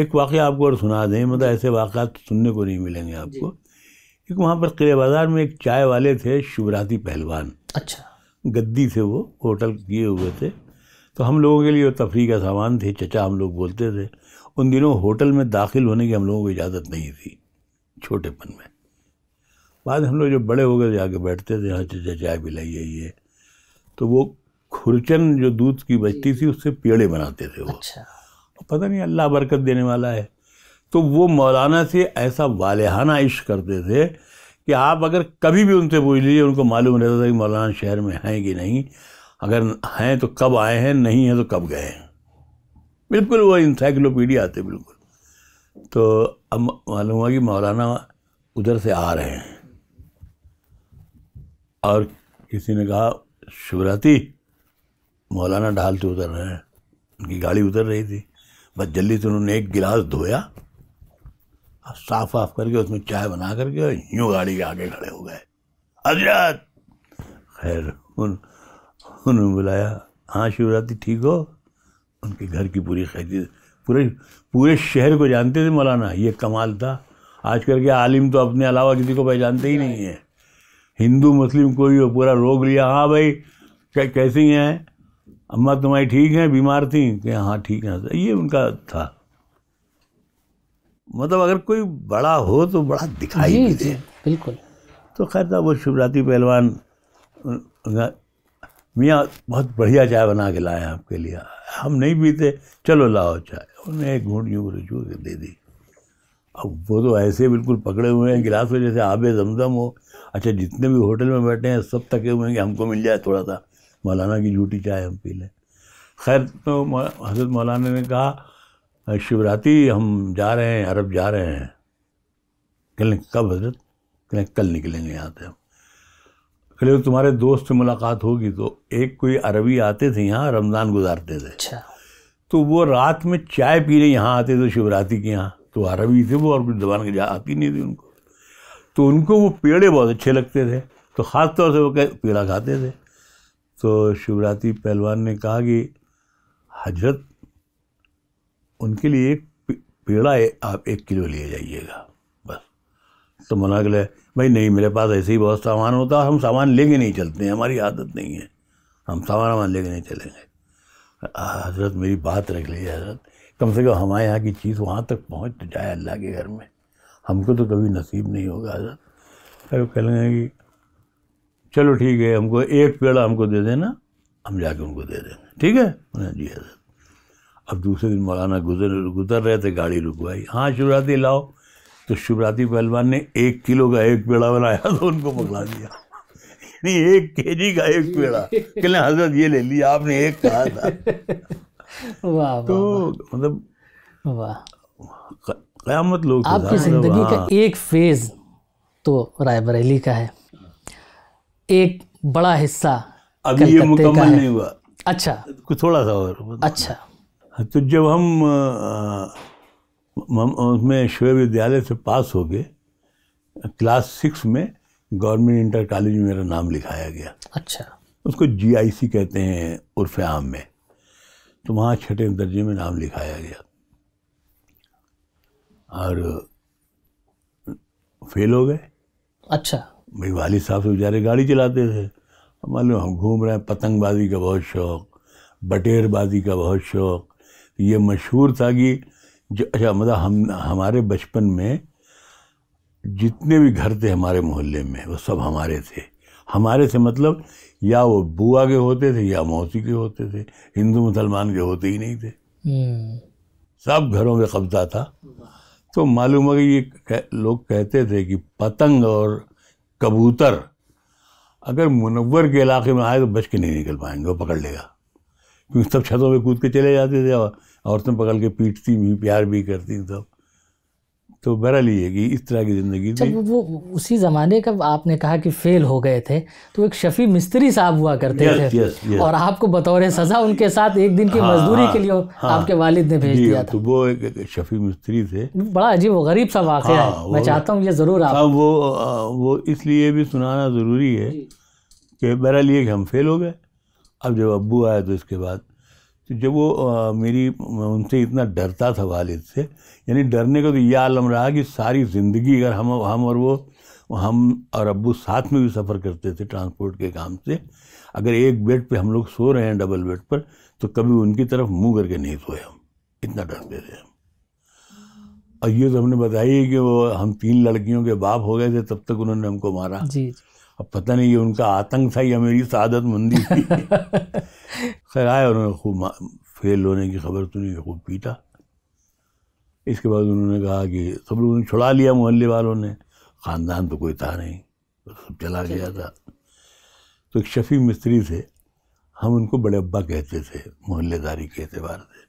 एक वाक़ आपको और सुना दें मतलब ऐसे वाक़ात सुनने को नहीं मिलेंगे आपको एक वहाँ पर किले बाज़ार में एक चाय वाले थे शिवराती पहलवान अच्छा गद्दी से वो होटल किए हुए थे तो हम लोगों के लिए वो तफरी का सामान थे चचा हम लोग बोलते थे उन दिनों होटल में दाखिल होने की हम लोगों को इजाज़त नहीं थी छोटेपन में बाद हम लोग जब बड़े हो गए जाके बैठते थे हाँ चचा चाय पिलाइए ये तो वो खुरचन जो दूध की बचती थी उससे पेड़े बनाते थे वो अच्छा। पता नहीं अल्लाह बरकत देने वाला है तो वो मौलाना से ऐसा वालहाना इश्क करते थे कि आप अगर कभी भी उनसे पूछ लीजिए उनको मालूम रहता था कि मौलाना शहर में हैं कि नहीं अगर हैं तो कब आए हैं नहीं हैं तो कब गए हैं बिल्कुल वो इंसाइक्लोपीडिया आते बिल्कुल तो अब मालूम हुआ कि मौलाना उधर से आ रहे हैं और किसी ने कहा शिवराती मौलाना ढाल उतर रहे हैं उनकी गाड़ी उतर रही थी बस जल्दी से उन्होंने एक गिलास धोया और साफ वाफ करके उसमें चाय बना करके यूँ गाड़ी के आगे खड़े हो गए हजरत खैर उन उन्होंने बुलाया हाँ शिवरात्रि ठीक हो उनके घर की पूरी खैरियत पूरे पूरे शहर को जानते थे मौलाना ये कमाल था आजकल के आलिम तो अपने अलावा किसी को पहचानते ही नहीं है हिंदू मुस्लिम कोई हो पूरा रोक लिया हाँ भाई कैसी हैं अम्मा तुम्हारी ठीक हैं बीमार थी कि हाँ ठीक है ये उनका था मतलब अगर कोई बड़ा हो तो बड़ा दिखाई दे बिल्कुल तो खैर था वो शिवरात्रि पहलवान मियाँ बहुत बढ़िया चाय बना के लाए आपके लिए हम नहीं पीते चलो लाओ चाय उन्हें एक घूट यूँ रजू के दे दी अब वो तो ऐसे बिल्कुल पकड़े हुए हैं गिलास में जैसे आबे जमदम हो अच्छा जितने भी होटल में बैठे हैं सब थके हुए हैं कि हमको मिल जाए थोड़ा सा मौलाना की झूठी चाय हम पी लें खैर तो हजरत मौलाना ने कहा शिवरात्रि हम जा रहे हैं अरब जा रहे हैं कहें कब हजरत कहें कल निकलेंगे यहाँ से हम कल तो तुम्हारे दोस्त से मुलाकात होगी तो एक कोई अरबी आते थे यहाँ रमज़ान गुजारते थे अच्छा तो वो रात में चाय पीने यहाँ आते थे शिवरात्रि के यहाँ तो अरबी थे वो और कुछ जबान के आती नहीं थी उनको तो उनको वो पेड़े बहुत अच्छे लगते थे तो ख़ास तौर से वो पेड़ा खाते थे तो शिवरात्रि पहलवान ने कहा कि हजरत उनके लिए एक पेड़ा आप एक किलो ले जाइएगा तो मना कर भाई नहीं मेरे पास ऐसे ही बहुत सामान होता हम सामान लेके नहीं चलते हैं हमारी आदत नहीं है हम सामान वामान लेके नहीं चलेंगे हजरत मेरी बात रख ली हजरत कम से कम हमारे यहाँ की चीज़ वहाँ तक पहुँच तो जाए अल्लाह के घर में हमको तो कभी नसीब नहीं होगा हजरत अरे कह लेंगे कि चलो ठीक है हमको एक पेड़ा हमको दे देना हम जाके उनको दे देंगे ठीक है हाँ जी हजरत अब दूसरे दिन मौलाना गुजर गुजर रहे थे गाड़ी रुकवाई हाँ शुरुआती लाओ तो शिवराती पहलवान ने एक किलो का एक पेड़ा बनाया तो उनको पकड़ा दिया नहीं एक के जी का एक पेड़ा कहने हजरत ये ले लिया आपने एक कहा था वाह तो मतलब वाह क्यामत लोग तो आपकी जिंदगी का हाँ। एक फेज तो रायबरेली का है एक बड़ा हिस्सा अभी ये मुकम्मल नहीं हुआ अच्छा कुछ थोड़ा सा और अच्छा हाँ, तो जब हम उसमें विश्वविद्यालय विद्यालय से पास हो गए क्लास सिक्स में गवर्नमेंट इंटर कॉलेज में मेरा नाम लिखाया गया अच्छा उसको जीआईसी कहते हैं उर्फ आम में तो वहाँ छठे दर्जे में नाम लिखाया गया और फेल हो गए अच्छा भाई वाली साहब से बेचारे गाड़ी चलाते थे मान लो हम घूम रहे हैं पतंगबाजी का बहुत शौक बटेरबाजी का बहुत शौक ये मशहूर था कि जो अच्छा मतलब हम हमारे बचपन में जितने भी घर थे हमारे मोहल्ले में वो सब हमारे थे हमारे से मतलब या वो बुआ के होते थे या मौसी के होते थे हिंदू मुसलमान के होते ही नहीं थे हम्म। सब घरों में कब्जा था तो मालूम है कि ये कह, लोग कहते थे कि पतंग और कबूतर अगर मुनवर के इलाके में आए तो बच के नहीं निकल पाएंगे वो पकड़ लेगा क्योंकि सब छतों में कूद के चले जाते थे और औरतें पकड़ के पीटती भी प्यार भी करती सब तो बहरा ये है इस तरह की ज़िंदगी अच्छा, थी वो उसी ज़माने का आपने कहा कि फ़ेल हो गए थे तो एक शफ़ी मिस्त्री साहब हुआ करते यस, थे यस, यस। और आपको बतौर सज़ा उनके साथ एक दिन की हाँ, मजदूरी हाँ, के लिए हाँ, आपके वालिद ने भेज दिया तो था तो वो एक, शफ़ी मिस्त्री थे बड़ा अजीब वो गरीब सा वाक़ हाँ, है मैं चाहता हूँ ये ज़रूर आप वो वो इसलिए भी सुनाना ज़रूरी है कि बहरा लिए कि हम फेल हो गए अब जब अबू आया तो इसके बाद तो जब वो आ, मेरी उनसे इतना डरता था वालिद से यानी डरने का तो यह आलम रहा कि सारी ज़िंदगी अगर हम हम और वो हम और अबू साथ में भी सफ़र करते थे ट्रांसपोर्ट के काम से अगर एक बेड पे हम लोग सो रहे हैं डबल बेड पर तो कभी उनकी तरफ मुंह करके नहीं सोए हम इतना डरते थे हम और ये तो हमने बताई कि वो हम तीन लड़कियों के बाप हो गए थे तब तक उन्होंने हमको मारा जी, जी। अब पता नहीं ये उनका आतंक था या मेरी सादत मंदी थी खैर आया उन्होंने खूब फेल होने की खबर सुनी खूब पीटा इसके बाद उन्होंने कहा कि सब लोगों ने छुड़ा लिया मोहल्ले वालों ने ख़ानदान तो कोई था नहीं तो सब चला गया था तो एक शफ़ी मिस्त्री थे हम उनको बड़े अब्बा कहते थे मोहल्लेदारी के अतबार से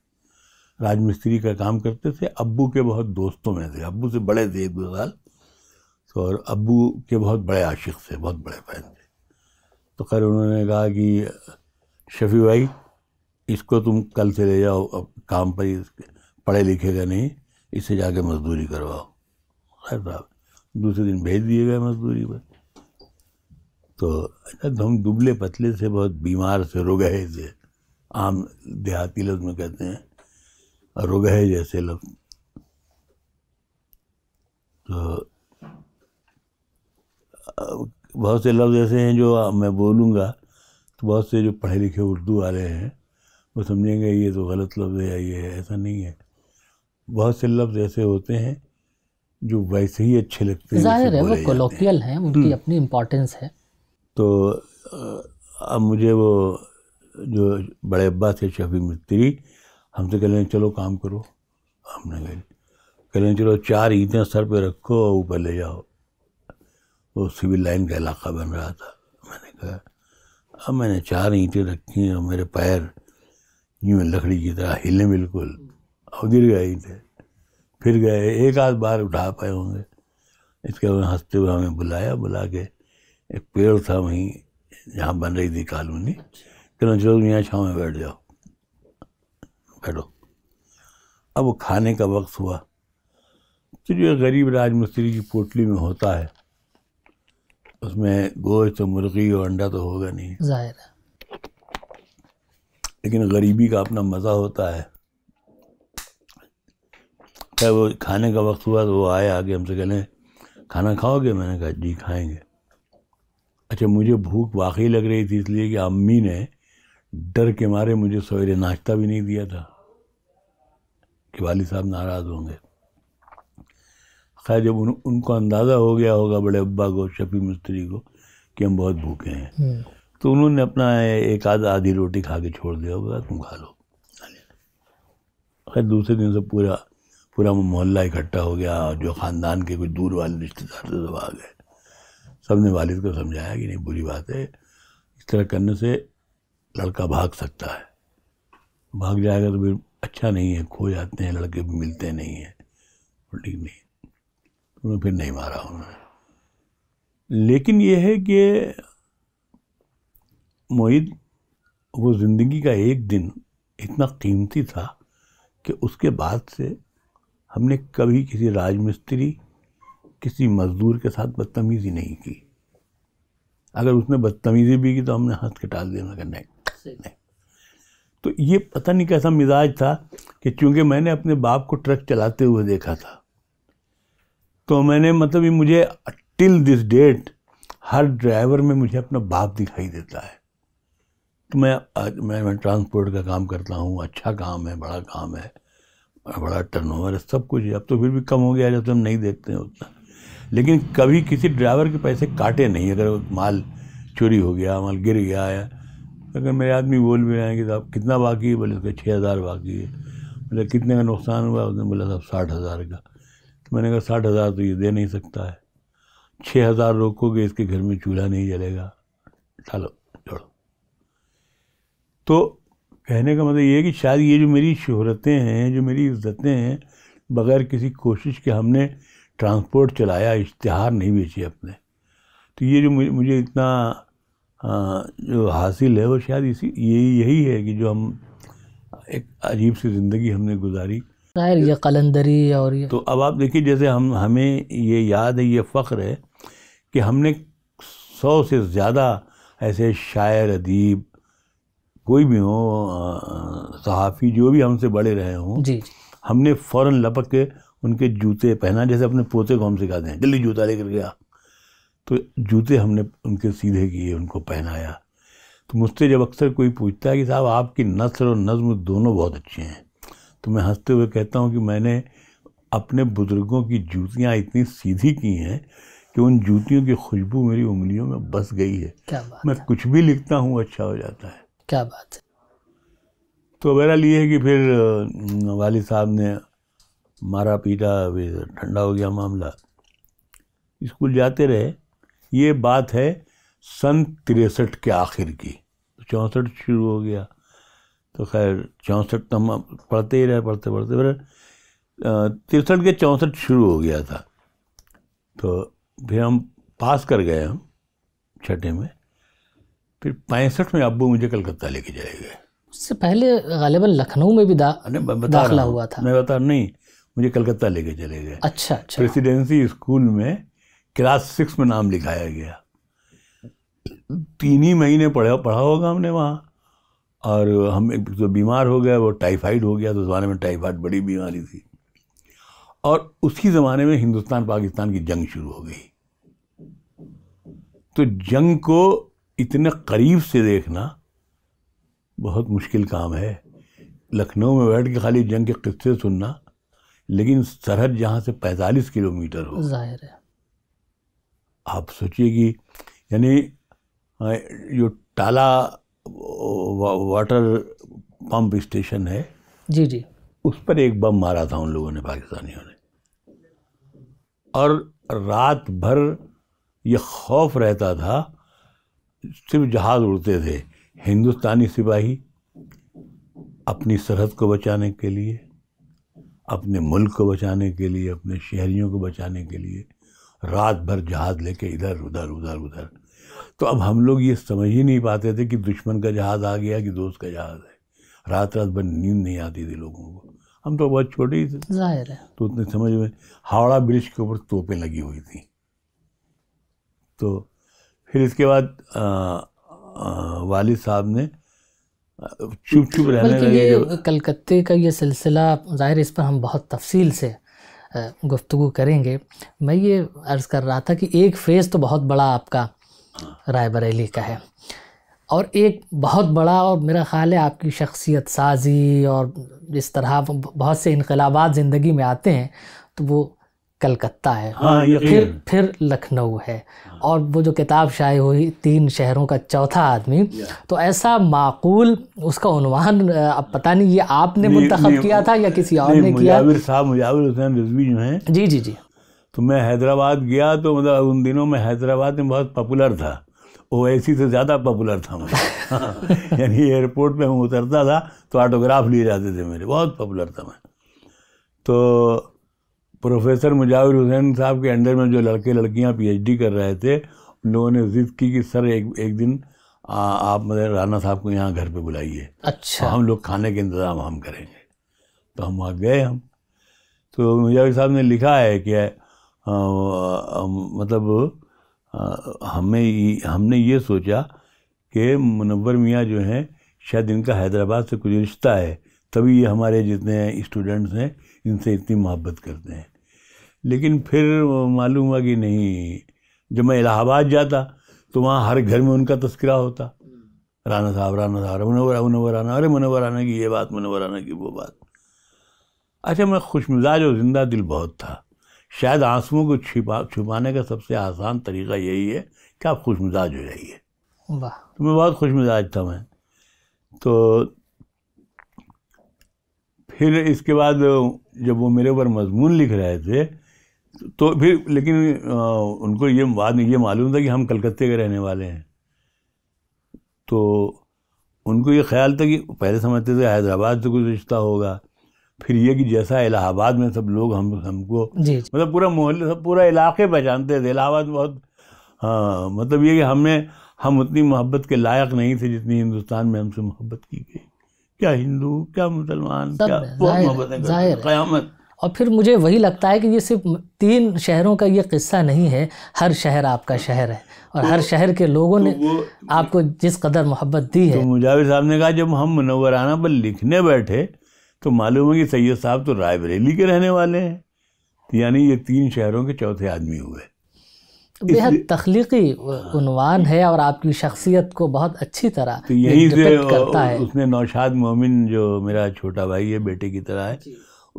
राजमिस्त्री का काम करते थे अब्बू के बहुत दोस्तों में थे अब्बू से बड़े थे एक दो साल तो और अबू के बहुत बड़े आशिक थे बहुत बड़े फ़ैन थे तो खैर उन्होंने कहा कि शफी भाई इसको तुम कल से ले जाओ अब काम पर ही पढ़े लिखेगा नहीं इसे जाके मजदूरी करवाओ खैर साहब दूसरे दिन भेज दिए गए मजदूरी पर तो, अच्छा, तो हम दुबले पतले से बहुत बीमार से रुगहे थे आम देहाती लफ्ज में कहते हैं रुगहे जैसे लफ्ज तो बहुत से लफ्ज़ ऐसे हैं जो मैं बोलूँगा तो बहुत से जो पढ़े लिखे उर्दू वाले हैं वो समझेंगे ये तो गलत लफ्ज़ है या ये है ऐसा नहीं है बहुत से लफ्ज़ ऐसे होते हैं जो वैसे ही अच्छे लगते हैं जाहिर है वो कोलोकियल हैं उनकी हम्म। अपनी इम्पोर्टेंस है तो अब मुझे वो जो बड़े अब्बा थे शफी मित्री हमसे कह रहे चलो काम करो हमने कह कह रहे चलो चार ईदें सर पे रखो और ऊपर ले जाओ वो सिविल लाइन का इलाका बन रहा था मैंने कहा अब मैंने चार ईंटें रखी और मेरे पैर यूँ लकड़ी की तरह हिले बिल्कुल और गिर गए ईंटें फिर गए एक आध बार उठा पाए होंगे इसके बाद हंसते हुए हमें बुलाया बुला के एक पेड़ था वहीं जहाँ बन रही थी कॉलोनी कहना चलो यहाँ छाँव में बैठ जाओ बैठो अब खाने का वक्त हुआ तो जो गरीब राजमिस्त्री की पोटली में होता है उसमें गोश्त तो मुर्गी और अंडा तो होगा नहीं जाहिर है लेकिन गरीबी का अपना मज़ा होता है चाहे वो खाने का वक्त हुआ तो वो आए आगे हमसे कहने खाना खाओगे मैंने कहा जी खाएंगे अच्छा मुझे भूख वाकई लग रही थी इसलिए कि अम्मी ने डर के मारे मुझे सवेरे नाश्ता भी नहीं दिया था कि वाली साहब नाराज़ होंगे खैर जब उन, उनको अंदाज़ा हो गया होगा बड़े अब्बा को शफी मिस्त्री को कि हम बहुत भूखे हैं हम्म। तो उन्होंने अपना एक आध आधी रोटी खा के छोड़ दिया होगा तुम खा लो खैर दूसरे दिन से पूरा पूरा मोहल्ला इकट्ठा हो गया जो ख़ानदान के कुछ दूर वाले रिश्तेदार थे सब आ गए सब ने वालिद को समझाया कि नहीं बुरी बात है इस तरह करने से लड़का भाग सकता है भाग जाएगा तो फिर अच्छा नहीं है खो जाते हैं लड़के मिलते नहीं हैं ठीक नहीं उन्हें फिर नहीं मारा उन्होंने लेकिन यह है कि मोहित वो ज़िंदगी का एक दिन इतना कीमती था कि उसके बाद से हमने कभी किसी राजमिस्त्री किसी मज़दूर के साथ बदतमीज़ी नहीं की अगर उसने बदतमीज़ी भी की तो हमने हाथ के टाल दिया मगर नहीं नहीं तो ये पता नहीं कैसा मिजाज था कि चूँकि मैंने अपने बाप को ट्रक चलाते हुए देखा था तो मैंने मतलब ये मुझे टिल दिस डेट हर ड्राइवर में मुझे अपना बाप दिखाई देता है तो मैं मैं, मैं ट्रांसपोर्ट का काम करता हूँ अच्छा काम है बड़ा काम है बड़ा टर्न ओवर है सब कुछ है अब तो फिर भी कम हो गया जब तो हम नहीं देखते हैं उतना लेकिन कभी किसी ड्राइवर के पैसे काटे नहीं अगर माल चोरी हो गया माल गिर गया है अगर मेरे आदमी बोल भी रहे हैं कि साहब कितना बाकी है बोले उसका छः हज़ार बाकी है बोले कितने का नुकसान हुआ उसने बोला साहब साठ हज़ार का तो मैंने कहा साठ हज़ार तो ये दे नहीं सकता है छः हज़ार रोकोगे इसके घर में चूल्हा नहीं जलेगा डालो जोड़ो तो कहने का मतलब ये है कि शायद ये जो मेरी शहरतें हैं जो मेरी इज्जतें हैं बग़ैर किसी कोशिश के हमने ट्रांसपोर्ट चलाया इश्तहार नहीं बेचे अपने तो ये जो मुझे इतना जो हासिल है वो शायद इसी यही यही है कि जो हम एक अजीब सी ज़िंदगी हमने गुजारी शायर ये कलंदरी और ये तो अब आप देखिए जैसे हम हमें ये याद है ये फ़ख्र है कि हमने सौ से ज़्यादा ऐसे शायर अदीब कोई भी हो सहाफ़ी जो भी हमसे बड़े रहे हों जी हमने फ़ौर लपक के उनके जूते पहना जैसे अपने पोते को हम सिखाते हैं जल्दी जूता लेकर गया तो जूते हमने उनके सीधे किए उनको पहनाया तो मुझसे जब अक्सर कोई पूछता है कि साहब आपकी नसर और नज़म दोनों बहुत अच्छे हैं तो मैं हंसते हुए कहता हूँ कि मैंने अपने बुज़ुर्गों की जूतियाँ इतनी सीधी की हैं कि उन जूतियों की खुशबू मेरी उंगलियों में बस गई है क्या बात मैं है? कुछ भी लिखता हूँ अच्छा हो जाता है क्या बात है तो बहरहाल ये है कि फिर वालिद साहब ने मारा पीटा अभी ठंडा हो गया मामला स्कूल जाते रहे ये बात है सन तिरसठ के आखिर की तो चौंसठ शुरू हो गया तो खैर चौंसठ तो हम पढ़ते ही रहे पढ़ते पढ़ते फिर तिरसठ के चौंसठ शुरू हो गया था तो फिर हम पास कर गए हम छठे में फिर पैंसठ में अबू मुझे कलकत्ता लेके जाए गए उससे पहले गालिबा लखनऊ में भी दा, दाखिला हुआ था मैं बता नहीं मुझे कलकत्ता लेके चले गए अच्छा अच्छा प्रेसिडेंसी स्कूल में क्लास सिक्स में नाम लिखाया गया तीन ही महीने पढ़ा पढ़ा होगा हमने वहाँ और हम एक तो बीमार हो गया वो टाइफाइड हो गया तो ज़माने में टाइफाइड बड़ी बीमारी थी और उसी ज़माने में हिंदुस्तान पाकिस्तान की जंग शुरू हो गई तो जंग को इतने करीब से देखना बहुत मुश्किल काम है लखनऊ में बैठ के खाली जंग के किस्से सुनना लेकिन सरहद जहाँ से 45 किलोमीटर हो जाहिर है आप सोचिए कि यानी जो टाला वाटर पंप स्टेशन है जी जी उस पर एक बम मारा था उन लोगों ने पाकिस्तानियों ने और रात भर ये खौफ रहता था सिर्फ जहाज़ उड़ते थे हिंदुस्तानी सिपाही अपनी सरहद को बचाने के लिए अपने मुल्क को बचाने के लिए अपने शहरियों को बचाने के लिए रात भर जहाज़ लेके इधर उधर उधर उधर तो अब हम लोग ये समझ ही नहीं पाते थे कि दुश्मन का जहाज़ आ गया कि दोस्त का जहाज़ है रात रात भर नींद नहीं आती थी लोगों को हम तो बहुत छोटे ही थे जाहिर है तो उतने समझ में हावड़ा ब्रिज के ऊपर तोपें लगी हुई थी तो फिर इसके बाद वालिद साहब ने चुप चुप रहने लगे कलकत्ते का ये सिलसिला जाहिर इस पर हम बहुत तफसील से गुफ्तु करेंगे मैं ये अर्ज़ कर रहा था कि एक फ़ेज़ तो बहुत बड़ा आपका रायबरेली का है और एक बहुत बड़ा और मेरा ख़्याल है आपकी शख्सियत साजी और इस तरह बहुत से इनकलाबात ज़िंदगी में आते हैं तो वो कलकत्ता है हाँ, तो फिर फिर लखनऊ है हाँ। और वो जो किताब शाये हुई तीन शहरों का चौथा आदमी तो ऐसा माकूल उसका उनवान अब पता नहीं ये आपने मुंतखब किया था या किसी और ने किया साहब मुजाविर हुसैन रिजवी जो हैं जी जी जी तो मैं हैदराबाद गया तो मतलब उन दिनों में हैदराबाद में बहुत पॉपुलर था ओवैसी से ज़्यादा पॉपुलर था मैं यानी एयरपोर्ट पे हम उतरता था तो ऑटोग्राफ लिए जाते थे मेरे बहुत पॉपुलर था मैं तो प्रोफेसर मुजाविर हुसैन साहब के अंडर में जो लड़के लड़कियां पीएचडी कर रहे थे उन लोगों ने जिद की कि सर एक एक दिन आ, आप मतलब राना साहब को यहाँ घर पे बुलाइए अच्छा हम लोग खाने के इंतज़ाम हम करेंगे तो हम वहाँ गए हम तो मुजाविर साहब ने लिखा है कि मतलब हमें हमने ये सोचा कि मुनवर मियाँ जो हैं शायद इनका हैदराबाद से कुछ रिश्ता है तभी ये हमारे जितने स्टूडेंट्स हैं इनसे इतनी मोहब्बत करते हैं लेकिन फिर मालूम हुआ कि नहीं जब मैं इलाहाबाद जाता तो वहाँ हर घर में उनका तस्करा होता राना साहब राना साहब मुनवर मुनवर आना अरे मुनवर आना की ये बात मुनवर आना की वो बात अच्छा मैं खुशमिजाज और ज़िंदा दिल बहुत था शायद आंसुओं को छिपा छुपाने का सबसे आसान तरीका यही है कि आप खुश मिजाज हो जाइए वाह तो मैं बहुत खुश मिजाज था मैं तो फिर इसके बाद जब वो मेरे ऊपर मजमून लिख रहे थे तो फिर लेकिन उनको ये बात ये मालूम था कि हम कलकत्ते के रहने वाले हैं तो उनको ये ख्याल था कि पहले समझते थे हैदराबाद से कुछ रिश्ता होगा फिर ये कि जैसा इलाहाबाद में सब लोग हम हमको मतलब पूरा मोहल्ले सब पूरा इलाके पहचानते थे इलाहाबाद बहुत हाँ मतलब ये कि हमने हम उतनी मोहब्बत के लायक नहीं थे जितनी हिंदुस्तान में हमसे मोहब्बत की गई क्या हिंदू क्या मुसलमान क्या और फिर मुझे वही लगता है कि ये सिर्फ तीन शहरों का ये किस्सा नहीं है हर शहर आपका शहर है और हर शहर के लोगों तो ने आपको जिस कदर मोहब्बत दी तो है तो मुजाविर साहब ने कहा जब हम मुनवराना पर लिखने बैठे तो मालूम है कि सैयद साहब तो रायबरेली के रहने वाले हैं तो यानी ये तीन शहरों के चौथे आदमी हुए बेहद तख्लीकी उनवान है और आपकी शख्सियत को बहुत अच्छी तरह तो यहीं से करता है उसने नौशाद मोमिन जो मेरा छोटा भाई है बेटे की तरह है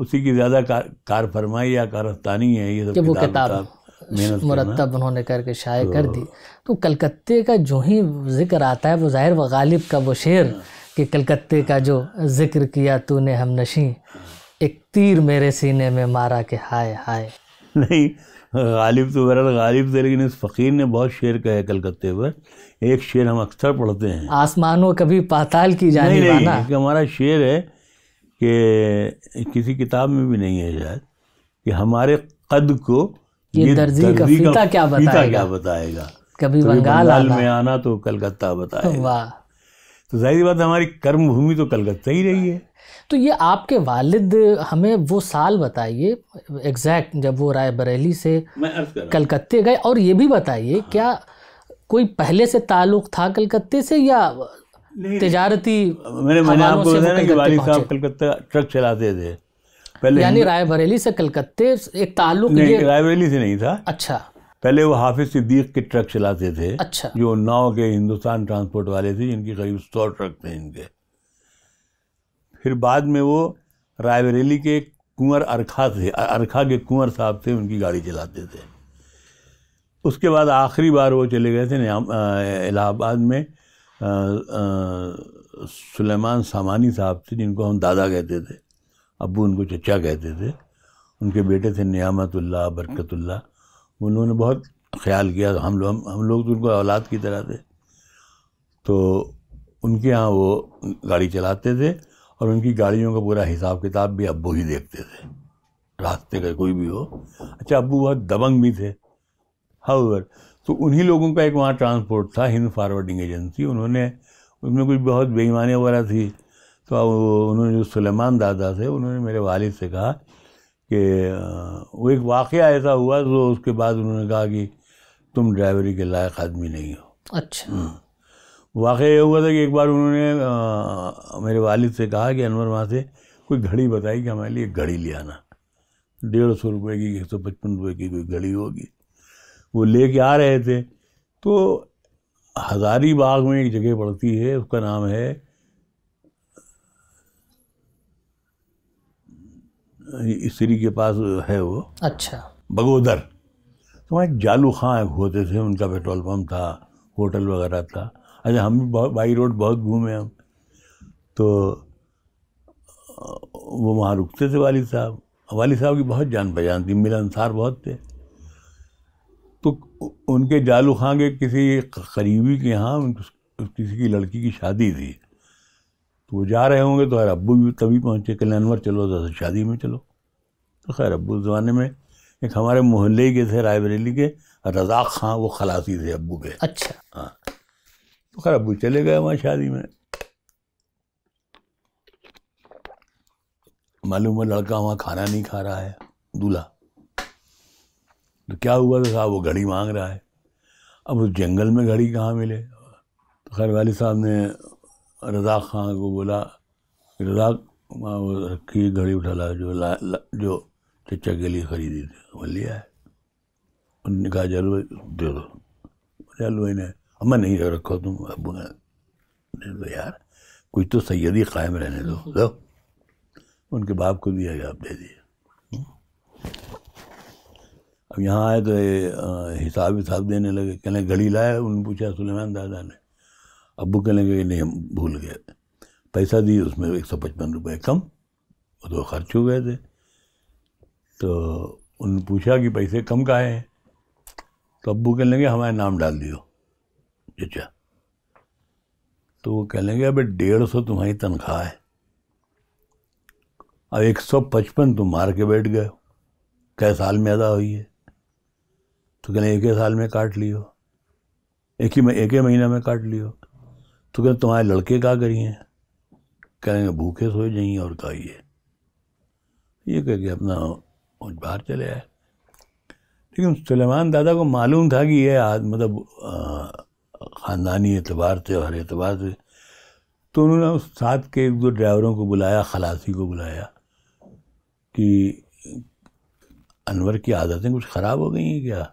उसी की ज़्यादा कार, कार फरमाई या कारस्तानी है ये सब किताब मुरतब उन्होंने करके शाये तो, कर दी तो कलकत्ते का जो ही जिक्र आता है वो ज़ाहिर व गालिब का वो शेर हाँ। कि कलकत्ते का जो जिक्र किया तूने हम नशी एक तीर मेरे सीने में मारा के हाय हाय नहीं गालिब तो बहरहाल गालिब थे लेकिन इस फ़कीर ने बहुत शेर कहे कलकत्ते पर एक शेर हम अक्सर पढ़ते हैं आसमानों कभी पाताल की जाने नहीं, नहीं, नहीं हमारा शेर है कि किसी किताब में भी नहीं है शायद कि हमारे कद को ये, ये दर्जी, दर्जी का फीता, का फीता क्या बताएगा, क्या बताएगा? कभी बंगाल, बंगाल में आना तो कलकत्ता बताएगा वाह तो जाहिर बात हमारी कर्म भूमि तो कलकत्ता ही रही है तो ये आपके वालिद हमें वो साल बताइए एग्जैक्ट जब वो रायबरेली से कलकत्ते गए और ये भी बताइए हाँ। क्या कोई पहले से ताल्लुक था कलकत्ते से या तजारती मैंने मैंने आपको बताया कि साहब कलकत्ता ट्रक चलाते थे पहले यानी रायबरेली से कलकत्ते एक ताल्लुक रायबरेली से नहीं था अच्छा पहले वो हाफिज सिद्दीक के ट्रक चलाते थे अच्छा जो नाव के हिंदुस्तान ट्रांसपोर्ट वाले थे जिनके करीब सौ ट्रक थे इनके फिर बाद में वो रायबरेली के कुंवर अरखा थे अरखा के कुंवर साहब थे उनकी गाड़ी चलाते थे उसके बाद आखिरी बार वो चले गए थे इलाहाबाद में सुलेमान सामानी साहब थे जिनको हम दादा कहते थे अबू उनको चचा कहते थे उनके बेटे थे नियामतुल्ला बरकतुल्ला उन्होंने बहुत ख्याल किया हम लोग हम लोग तो उनको औलाद की तरह थे तो उनके यहाँ वो गाड़ी चलाते थे और उनकी गाड़ियों का पूरा हिसाब किताब भी अबू ही देखते थे रास्ते का कोई भी हो अच्छा अबू बहुत दबंग भी थे हाउर तो उन्हीं लोगों का एक वहाँ ट्रांसपोर्ट था हिंद फारवर्डिंग एजेंसी उन्होंने उसमें कुछ बहुत बेईमानी वगैरह थी तो उन्होंने जो सुलेमान दादा थे उन्होंने मेरे वालिद से कहा कि वो एक वाक़ ऐसा हुआ तो उसके बाद उन्होंने कहा कि तुम ड्राइवरी के लायक आदमी नहीं हो अच्छा हम्म। वाक़ ये हुआ था कि एक बार उन्होंने मेरे वालिद से कहा कि अनवर वहाँ से कोई घड़ी बताई कि हमारे लिए घड़ी ले आना डेढ़ सौ रुपये की एक सौ पचपन रुपये की कोई घड़ी होगी वो ले कर आ रहे थे तो हज़ारी बाग में एक जगह पड़ती है उसका नाम है स्त्री के पास है वो अच्छा बगोदर तो वहाँ जालू खां होते थे उनका पेट्रोल पम्प था होटल वगैरह था अच्छा हम भी बहुत बाई रोड बहुत घूमे हम तो वो वहाँ रुकते थे वाली साहब वाली साहब की बहुत जान पहचान थी मिलनसार बहुत थे तो उनके जालू खां के किसी करीबी के यहाँ किसी की लड़की की शादी थी तो वो जा रहे होंगे तो खैर अबू भी तभी पहुँचे कि अनवर चलो जैसे तो शादी में चलो तो खैर अबू उस ज़माने में एक हमारे मोहल्ले के थे रायबरेली के रजाक खां वो खलासी थे अबू के अच्छा हाँ तो खैर अब्बू चले गए वहाँ शादी में मालूम है लड़का वहाँ खाना नहीं खा रहा है दूल्हा तो क्या हुआ तो साहब वो घड़ी मांग रहा है अब उस जंगल में घड़ी कहाँ मिले तो खैर वाली साहब ने रज़ा खान को बोला रज़ा रखी घड़ी उठा ला जो ला, ला जो चचा के लिए खरीदी थी वो लिया है उन्होंने कहा चलो दे दो चलो इन्हें अम्मा नहीं रखो तुम अब दे दो यार कुछ तो ही कायम रहने दो लो उनके बाप को दिया गया आप दे दिए अब यहाँ आए तो हिसाब हिसाब देने लगे कहने घड़ी लाए उन पूछा सुलेमान दादा ने अबू कहेंगे नहीं हम भूल गए पैसा दिए उसमें एक सौ पचपन रुपये कम वो तो खर्च हो गए थे तो उन पूछा कि पैसे कम का हैं तो अबू कह लेंगे हमारा नाम डाल दियो चचा तो वो कह लेंगे अब डेढ़ सौ तुम्हारी तनख्वाह है अब एक सौ पचपन तुम मार के बैठ गए कै साल में अदा हुई है तो कहने एक ही साल में काट लियो एक ही एक ही महीना में काट लियो तो कहें तुम्हारे लड़के का करिए कहेंगे भूखे सोए जाइए और खाइए ये कह के अपना बाहर चले आए लेकिन सलेमान दादा को मालूम था कि यह मतलब ख़ानदानी एतबार से हर एतबार से तो उन्होंने उस साथ के एक दो ड्राइवरों को बुलाया खलासी को बुलाया कि अनवर की आदतें कुछ ख़राब हो गई हैं क्या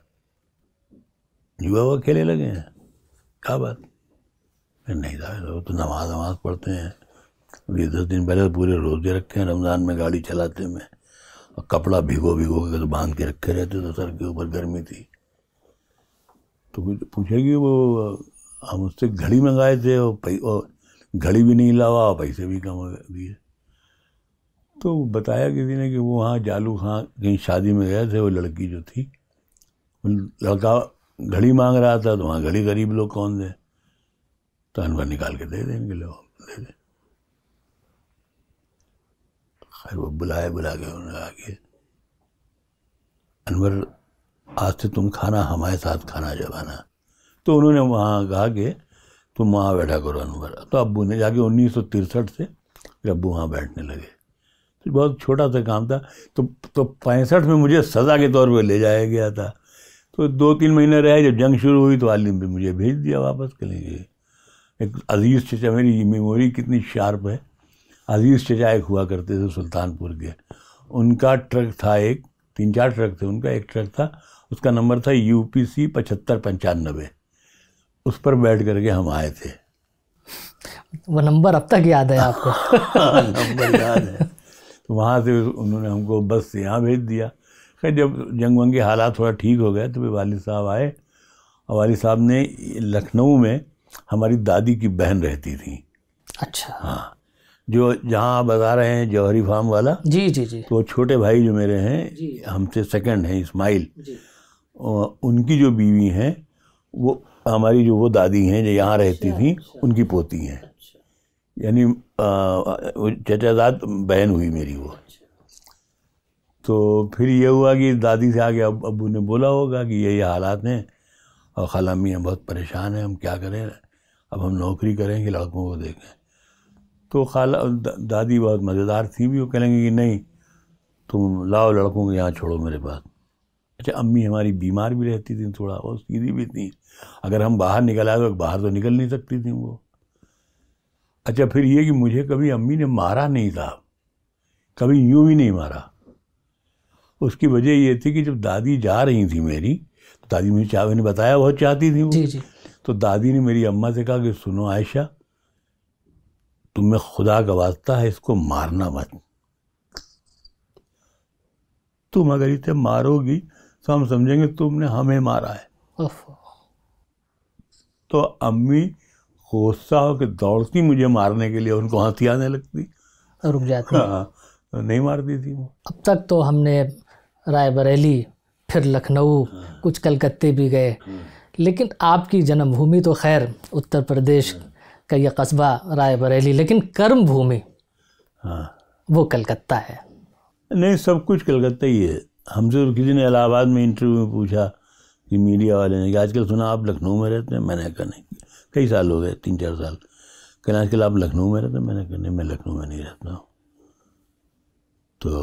युवा हुआ खेले लगे हैं क्या बात नहीं साहब वो तो नमाज नमाज पढ़ते हैं ये दस दिन पहले तो पूरे रोजे रखे हैं रमज़ान में गाड़ी चलाते में और कपड़ा भिगो भिगो के तो बांध के रखे रहते तो सर के ऊपर गर्मी थी तो कुछ पूछेगी वो हम उससे घड़ी मंगाए थे और घड़ी भी नहीं लावा और पैसे भी कम हो दिए तो बताया किसी ने कि वो वहाँ जालू खां कहीं शादी में गए थे वो लड़की जो थी लड़का घड़ी मांग रहा था तो वहाँ घड़ी गरीब लोग कौन थे तो अनवर निकाल के दे देंगे लोग दे दें खैर वो बुलाए बुला के उन्होंने आगे अनवर आज से तुम खाना हमारे साथ खाना जबाना तो उन्होंने वहाँ कहा कि तुम वहाँ बैठा करो अनवर तो अबू ने जाके उन्नीस सौ तिरसठ से फिर अबू वहाँ बैठने लगे तो बहुत छोटा सा काम था तो तो पैंसठ में मुझे सज़ा के तौर पर ले जाया गया था तो दो तीन महीने रहे जब जंग शुरू हुई तो आलिम भी मुझे भेज दिया वापस के लिए एक अजीज़ चचा मेरी मेमोरी कितनी शार्प है अजीज़ चचा एक हुआ करते थे सुल्तानपुर के उनका ट्रक था एक तीन चार ट्रक थे उनका एक ट्रक था उसका नंबर था यू पी सी पचहत्तर पंचानबे उस पर बैठ करके हम आए थे वो नंबर अब तक याद है आपको हाँ, नंबर याद है तो वहाँ से उन्होंने हमको बस से यहाँ भेज दिया खैर जब जंग वंग के हालात थोड़ा ठीक हो गए तो फिर वालिद साहब आए और वालिद साहब ने लखनऊ में हमारी दादी की बहन रहती थी अच्छा हाँ जो जहाँ आप बता रहे हैं जौहरी फार्म वाला जी जी जी तो छोटे भाई जो मेरे हैं हमसे सेकंड हैं इस्माइल उनकी जो बीवी हैं वो हमारी जो वो दादी हैं जो यहाँ रहती अच्छा, थी अच्छा। उनकी पोती हैं अच्छा। यानी चचाजाद बहन हुई मेरी वो तो फिर ये हुआ कि दादी से आगे अब अबू ने बोला होगा कि यही हालात हैं और खाला मियाँ बहुत परेशान हैं हम क्या करें अब हम नौकरी करें कि लड़कों को देखें तो खाला दादी बहुत मज़ेदार थी भी वो कहेंगे कि नहीं तुम लाओ लड़कों को यहाँ छोड़ो मेरे पास अच्छा अम्मी हमारी बीमार भी रहती थी थोड़ा और सीधी भी थी अगर हम बाहर निकल आए तो बाहर तो निकल नहीं सकती थी वो अच्छा फिर ये कि मुझे कभी अम्मी ने मारा नहीं था कभी यूँ भी नहीं मारा उसकी वजह ये थी कि जब दादी जा रही थी मेरी तो दादी मुझे चाह मैंने बताया बहुत चाहती थी वो जी जी तो दादी ने मेरी अम्मा से कहा कि सुनो आयशा तुम्हें खुदा गवाजता है इसको मारना मत तुम अगर इसे मारोगी तो हम समझेंगे तुमने हमें मारा है तो अम्मी गुस्सा होकर दौड़ती मुझे मारने के लिए उनको हंसी आने लगती रुक जाती हाँ तो नहीं मारती थी वो अब तक तो हमने राय बरेली फिर लखनऊ हाँ। कुछ कलकत्ते भी गए हाँ। लेकिन आपकी जन्मभूमि तो खैर उत्तर प्रदेश का यह कस्बा राय बरेली लेकिन कर्म भूमि हाँ वो कलकत्ता है नहीं सब कुछ कलकत्ता ही है हमसे किसी ने इलाहाबाद में इंटरव्यू में पूछा कि मीडिया वाले ने कि आजकल सुना आप लखनऊ में रहते हैं मैंने कहा नहीं कई साल हो गए तीन चार साल कहना आजकल आप लखनऊ में रहते हैं मैंने कहा नहीं मैं लखनऊ में नहीं रहता हूँ तो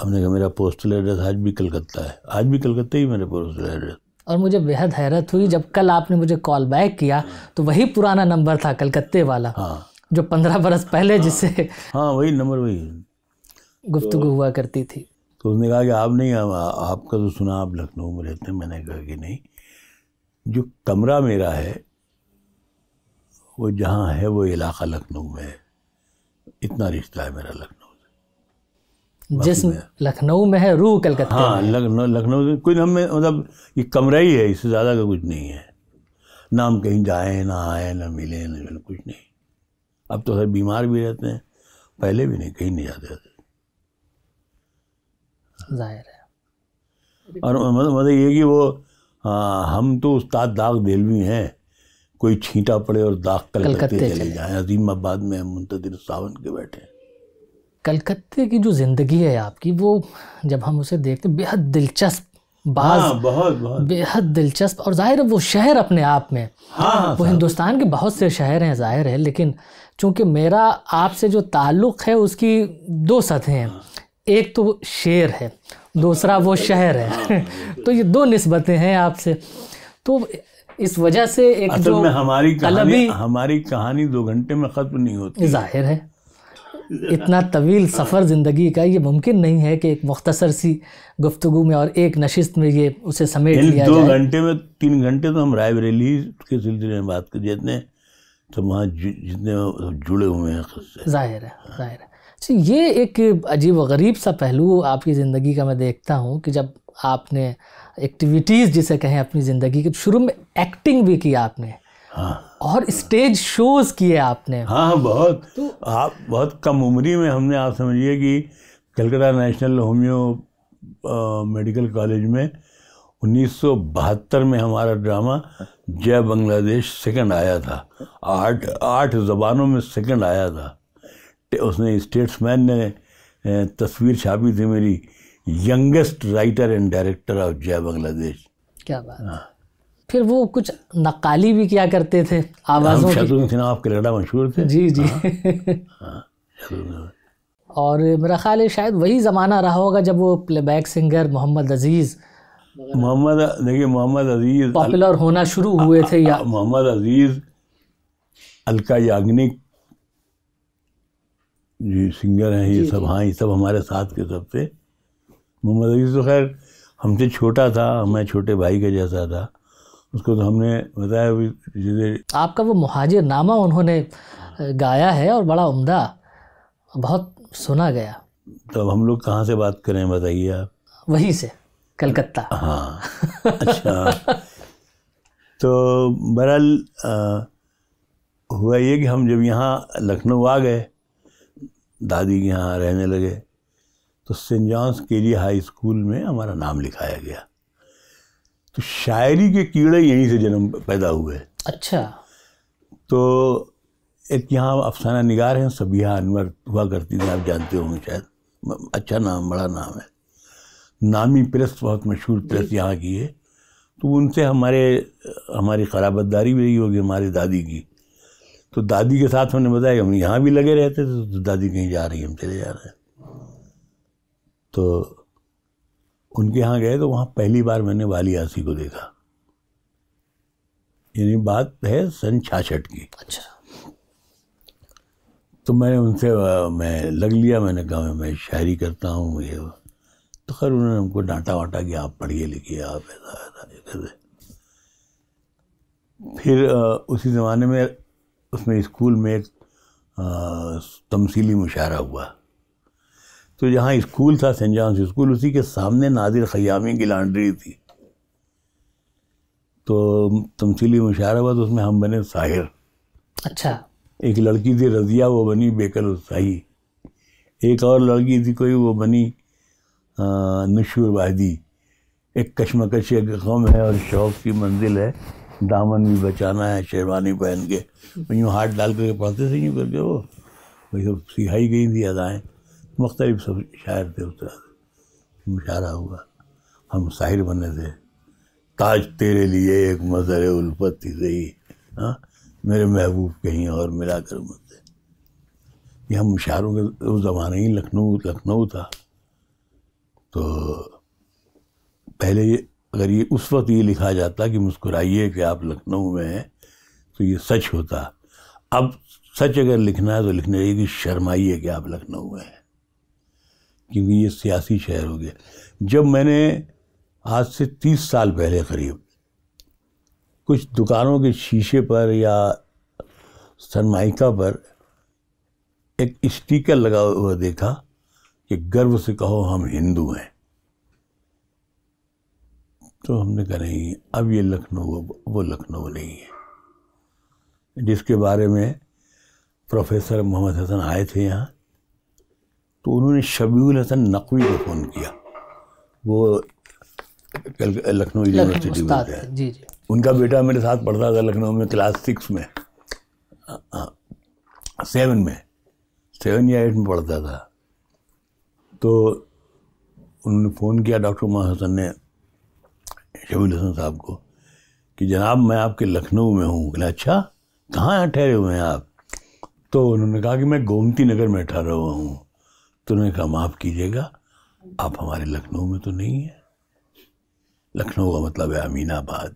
हमने कहा मेरा पोस्टल एड्रेस आज भी कलकत्ता है आज भी कलकत्ता ही मेरा पोस्टल एड्रेस और मुझे बेहद हैरत हुई जब कल आपने मुझे कॉल बैक किया तो वही पुराना नंबर था कलकत्ते वाला हाँ जो पंद्रह बरस पहले हाँ, जिससे हाँ वही नंबर वही गुफ्तु तो, हुआ करती थी तो उसने कहा कि आप नहीं आ, आपका तो सुना आप लखनऊ में रहते हैं मैंने कहा कि नहीं जो कमरा मेरा है वो जहाँ है वो इलाका लखनऊ में है इतना रिश्ता है मेरा लखनऊ जिसम लखनऊ में है रूह कलकत्ता हाँ लखनऊ लखनऊ कोई हमें मतलब ये कमरा ही है इससे ज़्यादा का कुछ नहीं है ना हम कहीं जाए ना आए ना मिले ना मिले कुछ नहीं अब तो सर बीमार भी रहते हैं पहले भी नहीं कहीं नहीं जाते थे जाहिर है और मतलब मतलब ये कि वो आ, हाँ, हम तो उस्ताद दाग देलवी हैं कोई छींटा पड़े और दाग कलकत्ते चले जाएँ अजीमाबाद में हम मुंतदिर सावन के बैठे हैं कलकत्ते की जो ज़िंदगी है आपकी वो जब हम उसे देखते बेहद दिलचस्प बाज हाँ, बहुत बहुत बेहद दिलचस्प और जाहिर है वो शहर अपने आप में हाँ, हाँ, वो हिंदुस्तान के बहुत से शहर हैं जाहिर है लेकिन चूंकि मेरा आपसे जो ताल्लुक़ है उसकी दो सतहें हैं एक तो शेर है दूसरा वो शहर है हाँ, हाँ, तो ये दो नस्बतें हैं आपसे तो इस वजह से एक असल जो में हमारी कहानी हमारी कहानी दो घंटे में ख़त्म नहीं होती जाहिर है इतना तवील सफ़र ज़िंदगी का ये मुमकिन नहीं है कि एक मुख्तसर सी गुफ्तु में और एक नशिस्त में ये उसे समेट लिया दो घंटे में तीन घंटे तो हम रायबरेली के सिलसिले में बात करिए जितने तो वहाँ जितने जुड़े हुए हैं ज़ाहिर है ज़ाहिर है अच्छा ये एक अजीब व गरीब सा पहलू आपकी ज़िंदगी का मैं देखता हूँ कि जब आपने एक्टिविटीज़ जिसे कहें अपनी ज़िंदगी की शुरू में एक्टिंग भी की आपने हाँ और स्टेज शोज किए आपने हाँ, हाँ बहुत तो आप बहुत कम उम्री में हमने आप समझिए कि Calcutta national homeo medical college में उन्नीस में हमारा ड्रामा जय बांग्लादेश सेकंड आया था आठ आठ जबानों में सेकंड आया था उसने स्टेट्समैन ने तस्वीर छापी थी मेरी youngest writer and director of Jai Bangladesh क्या बात हाँ फिर वो कुछ नकाली भी किया करते थे आवाज़ों शत्रुघ्न सिन्हा आपके लड़ा मशहूर थे जी जी हाँ, हाँ और मेरा ख्याल है शायद वही ज़माना रहा होगा जब वो प्लेबैक सिंगर मोहम्मद अजीज़ मोहम्मद देखिए मोहम्मद अजीज़ पॉपुलर होना शुरू हुए थे या मोहम्मद अजीज़ अलका याग्निक जी सिंगर हैं ये सब हाँ ये सब हमारे साथ के सब थे मोहम्मद अजीज़ तो खैर हमसे छोटा था मैं छोटे भाई का जैसा था उसको तो हमने बताया भी आपका वो मुहाजिर नामा उन्होंने गाया है और बड़ा उम्दा बहुत सुना गया तो अब हम लोग कहाँ से बात करें बताइए आप वहीं से कलकत्ता हाँ अच्छा तो बहरहाल हुआ ये कि हम जब यहाँ लखनऊ आ गए दादी के यहाँ रहने लगे तो सेंट जॉन्स के जी हाई स्कूल में हमारा नाम लिखाया गया तो शायरी के कीड़े यहीं से जन्म पैदा हुए अच्छा तो एक यहाँ अफसाना निगार हैं सबिया अनवर हुआ करती थी आप जानते होंगे शायद अच्छा नाम बड़ा नाम है नामी प्रेस बहुत मशहूर प्रेस यहाँ की है तो उनसे हमारे हमारी खराबतदारी भी रही होगी हमारी दादी की तो दादी के साथ हमने बताया हम यहाँ भी लगे रहते थे तो दादी कहीं जा रही हम चले जा रहे हैं तो उनके यहाँ गए तो वहाँ पहली बार मैंने वाली आसी को देखा यानी बात है सन छाछठ की अच्छा तो मैंने उनसे मैं लग लिया मैंने कहा मैं शायरी करता हूँ ये तो खैर उन्होंने हमको डांटा वाटा कि आप पढ़िए लिखिए आप ऐसा ऐसा ये फिर उसी ज़माने में उसमें स्कूल में एक तमसीली मुशारा हुआ तो जहाँ स्कूल था सेंट जॉन्स स्कूल उसी के सामने नादिर खयामी की लांड्री थी तो तमसीली मुशारा हुआ तो उसमें हम बने साहिर अच्छा एक लड़की थी रजिया वो बनी बेकर उत्साही एक और लड़की थी कोई वो बनी नशूर वादी एक कश्मकश एक गम है और शौक की मंजिल है दामन भी बचाना है शेरवानी पहन के यूँ हाथ डाल करके पढ़ते थे यूँ करके वो वही सब सिखाई गई थी अदाएँ मुख्तलिफ सब शायर थे उस मुशारा हुआ हम शाहिर बने थे ताज तेरे लिए एक मजर उल्फत थी सही हाँ मेरे महबूब कहीं और मिला कर मुझसे ये हम मुशारों के उस ज़माने ही लखनऊ लखनऊ था तो पहले ये अगर ये उस वक्त ये लिखा जाता कि मुस्कुराइए कि आप लखनऊ में हैं तो ये सच होता अब सच अगर लिखना है तो लिखने चाहिए कि शर्माइए कि आप लखनऊ में हैं क्योंकि ये सियासी शहर हो गया जब मैंने आज से तीस साल पहले करीब कुछ दुकानों के शीशे पर या सनमाइका पर एक स्टिकर लगा हुआ देखा कि गर्व से कहो हम हिंदू हैं तो हमने कहा नहीं अब ये लखनऊ वो लखनऊ नहीं है जिसके बारे में प्रोफेसर मोहम्मद हसन आए थे यहाँ तो उन्होंने शबील हसन नकवी को फ़ोन किया वो लखनऊ यूनिवर्सिटी में जी जी उनका बेटा मेरे साथ पढ़ता था लखनऊ में क्लास सिक्स में सेवन में सेवन या एट में पढ़ता था तो उन्होंने फ़ोन किया डॉक्टर उमा हसन ने शबील हसन साहब को कि जनाब मैं आपके लखनऊ में हूँ बोले अच्छा कहाँ ठहरे हुए हैं आप तो उन्होंने कहा कि मैं गोमती नगर में ठहरा हुआ हूँ तो उन्होंने कहा माफ़ कीजिएगा आप हमारे लखनऊ में तो नहीं है लखनऊ का मतलब है अमीनाबाद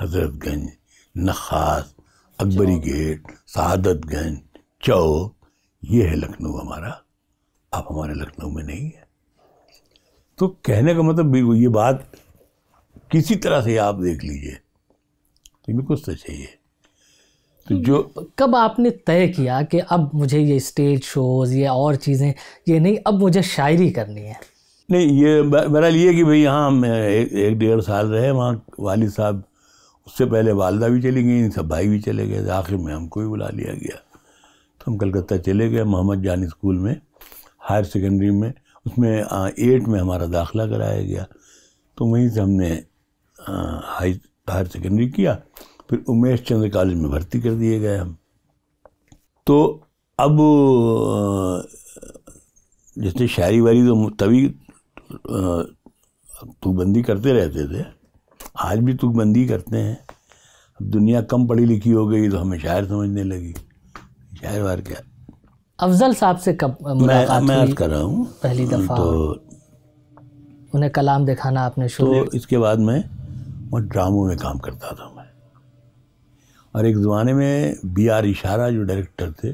हजरतगंज नखास अकबरी गेट शहादतगंज चौक ये है लखनऊ हमारा आप हमारे लखनऊ में नहीं है तो कहने का मतलब ये बात किसी तरह से आप देख लीजिए तो बिल्कुल सच है ये तो जो कब आपने तय किया कि अब मुझे ये स्टेज शोज़ या और चीज़ें ये नहीं अब मुझे शायरी करनी है नहीं ये बहरहाल ये कि भाई यहाँ हम एक, एक डेढ़ साल रहे वहाँ वालिद साहब उससे पहले वालदा भी चली गई सब भाई भी चले गए आखिर में हमको भी बुला लिया गया तो हम कलकत्ता चले गए मोहम्मद जान स्कूल में हायर सेकेंडरी में उसमें एट में हमारा दाखिला कराया गया तो वहीं से हमने हाई हायर सेकेंडरी किया फिर उमेश चंद्र कॉलेज में भर्ती कर दिए गए हम तो अब जैसे शायरी वारी तो तभी तुकबंदी करते रहते थे आज भी तुकबंदी करते हैं अब दुनिया कम पढ़ी लिखी हो गई तो हमें शायर समझने लगी शायर वार क्या अफजल साहब से कब मैं मैं अर्ज कर रहा हूँ पहली हाँ, दफ़ा तो उन्हें कलाम दिखाना आपने शुरू तो इसके बाद मैं मैं ड्रामों में काम करता था और एक ज़माने में बी आर इशारा जो डायरेक्टर थे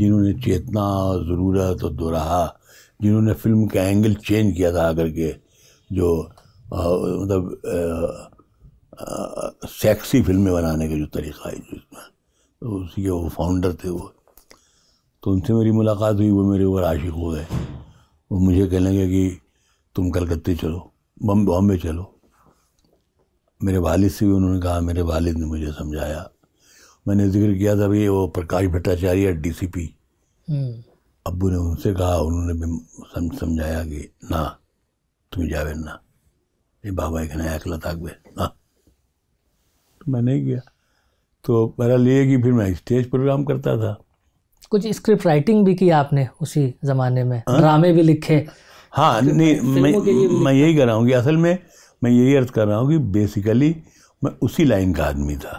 जिन्होंने चेतना और ज़रूरत और दोराहा जिन्होंने फिल्म का एंगल चेंज किया था आकर के जो मतलब सेक्सी फिल्में बनाने का जो तरीका है जो इसमें तो उसके वो फाउंडर थे वो तो उनसे मेरी मुलाकात हुई वो मेरे ऊपर आशिक हो गए वो मुझे कहने लगे कि तुम कलकत्ते चलो बॉम्बे चलो मेरे वालिद से भी उन्होंने कहा मेरे वालिद ने मुझे समझाया मैंने जिक्र किया था भी वो Prakash Bhattacharya D C P Abu ने उनसे कहा उन्होंने भी समझाया कि ना तुम जावे ना ये बाबा एक नया अकला ताकबे ना तो मैंने किया तो मेरा लिए कि फिर मैं स्टेज प्रोग्राम करता था कुछ स्क्रिप्ट राइटिंग भी की आपने उसी ज़माने में हाँ। ड्रामे भी लिखे हाँ नहीं मैं मैं यही कर रहा हूँ कि असल में मैं यही अर्थ कर रहा हूँ कि बेसिकली मैं उसी लाइन का आदमी था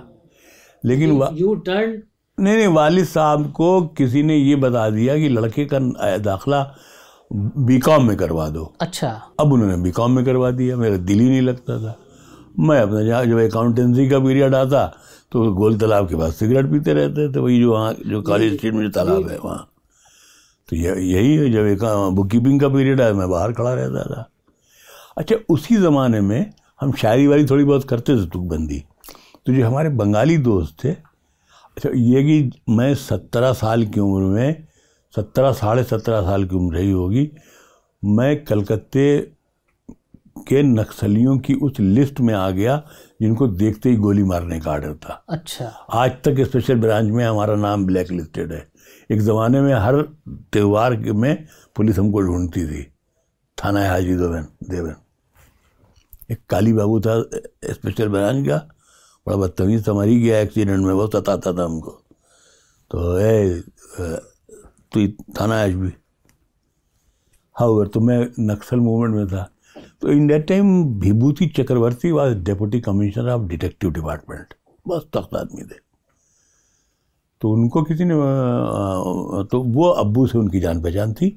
लेकिन यू टर्न नहीं नहीं वालिद साहब को किसी ने ये बता दिया कि लड़के का दाखला बीकॉम में करवा दो अच्छा अब उन्होंने बीकॉम में करवा दिया मेरा दिल ही नहीं लगता था मैं अपना जहाँ जब अकाउंटेंसी का पीरियड आता तो गोल तालाब के पास सिगरेट पीते रहते थे वही जो वहाँ जो कॉलेज स्ट्रीट में जो तालाब है वहाँ तो यही है जब एक बुक हाँ, कीपिंग का पीरियड आया मैं बाहर खड़ा रहता था अच्छा उसी ज़माने में हम शायरी वाली थोड़ी बहुत करते थे तुकबंदी तो जो हमारे बंगाली दोस्त थे अच्छा ये कि मैं सत्रह साल की उम्र में सत्रह साढ़े सत्रह साल की उम्र रही होगी मैं कलकत्ते के नक्सलियों की उस लिस्ट में आ गया जिनको देखते ही गोली मारने का आर्डर था अच्छा आज तक स्पेशल ब्रांच में हमारा नाम ब्लैक लिस्टेड है एक ज़माने में हर त्यौहार में पुलिस हमको ढूंढती थी थाना हाजी देवन देवन एक काली बाबू था स्पेशल ब्रांच का बड़ा बदतमीज था मरी गया एक्सीडेंट में बहुत सताता था हमको तो ए तू थाना आज भी हाउ तो मैं नक्सल मूवमेंट में था तो in that time Vibhuti Chakraborty was deputy commissioner of detective department बस तख्त आदमी थे तो उनको किसी ने तो वो अब्बू से उनकी जान पहचान थी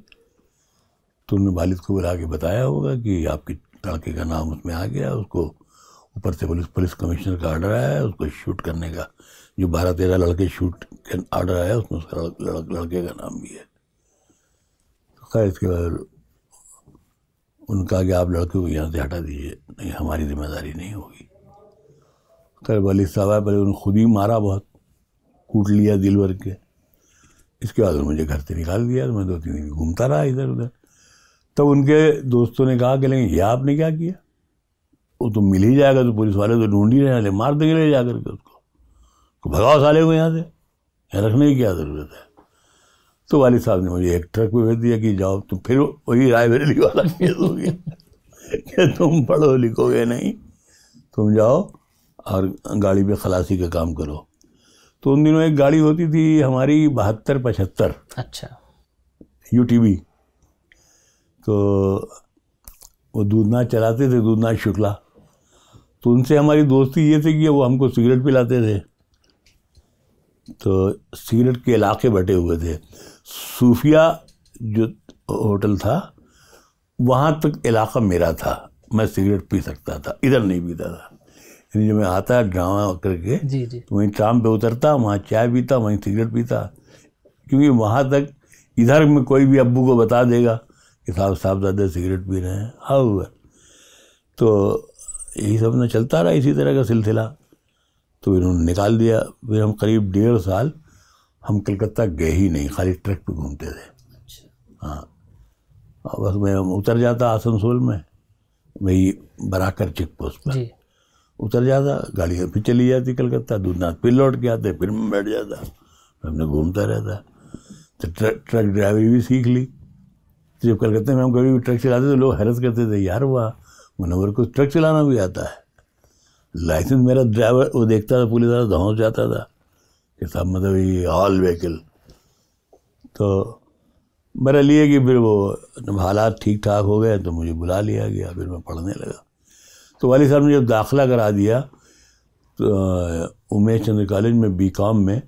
तो उन्होंने वालिद को बुला के बताया होगा कि आपकी लड़के का नाम उसमें आ गया उसको ऊपर से पुलिस पुलिस कमिश्नर का आर्डर आया उसको शूट करने का जो बारह तेरह लड़के शूट का आर्डर आया उसमें उसका लड़, लड़, लड़के का नाम भी है तो खैर इसके बाद उनका कि आप लड़के को यहाँ से हटा दीजिए नहीं हमारी जिम्मेदारी नहीं होगी खैर वली साहब आए पहले उन्होंने खुद ही मारा बहुत कूट लिया दिल भर के इसके बाद उन्होंने मुझे घर से निकाल दिया तो मैं दो तीन दिन घूमता रहा इधर उधर तब उनके दोस्तों ने कहा कि लेकिन यह आपने क्या किया वो तो मिल ही जाएगा तो पुलिस वाले तो ढूंढ ही रहे हैं मार देंगे ले जाकर के उसको तो भगाओ साले को यहाँ से यहाँ रखने की क्या ज़रूरत है तो वालिद साहब ने मुझे एक ट्रक में भेज दिया कि जाओ तो फिर वही रायबरेली वाला भेज हो गया तुम पढ़ो लिखोगे नहीं तुम जाओ और गाड़ी पे खलासी का काम करो तो उन दिनों एक गाड़ी होती थी हमारी बहत्तर पचहत्तर अच्छा यू टी तो वो दूधना चलाते थे दूधना शुक्ला तो उनसे हमारी दोस्ती ये थी कि वो हमको सिगरेट पिलाते थे तो सिगरेट के इलाके बटे हुए थे सूफिया जो होटल था वहाँ तक इलाका मेरा था मैं सिगरेट पी सकता था इधर नहीं पीता था यानी जब मैं आता ड्रामा करके जी जी तो वहीं ट्राम पे उतरता वहाँ चाय पीता वहीं सिगरेट पीता क्योंकि वहाँ तक इधर में कोई भी अब्बू को बता देगा कि साहब साहबजादे सिगरेट पी रहे हैं हाउ तो यही सब ना चलता रहा इसी तरह का सिलसिला तो इन्होंने निकाल दिया फिर हम करीब डेढ़ साल हम कलकत्ता गए ही नहीं खाली ट्रक पे घूमते थे अच्छा। हाँ बस मैं उतर जाता आसनसोल में वही बराकर चेक पोस्ट पर उतर जाता गाड़ियाँ फिर चली जाती कलकत्ता दूधनाथ फिर लौट के आते फिर मैं बैठ जाता हमने घूमता रहता तो ट्रक ट्रक ड्राइविंग भी सीख ली तो जब कलकत्ते में हम कभी भी ट्रक चलाते तो लोग हैरत करते थे यार वाह मनोहर को ट्रक चलाना भी आता है लाइसेंस मेरा ड्राइवर वो देखता था पुलिस वाला धौस जाता था कि साहब मतलब ये ऑल व्हीकल तो मेरा लिए कि फिर वो हालात ठीक ठाक हो गए तो मुझे बुला लिया गया फिर मैं पढ़ने लगा तो वाली साहब ने जब दाखिला करा दिया तो उमेश चंद्र कॉलेज में बी कॉम में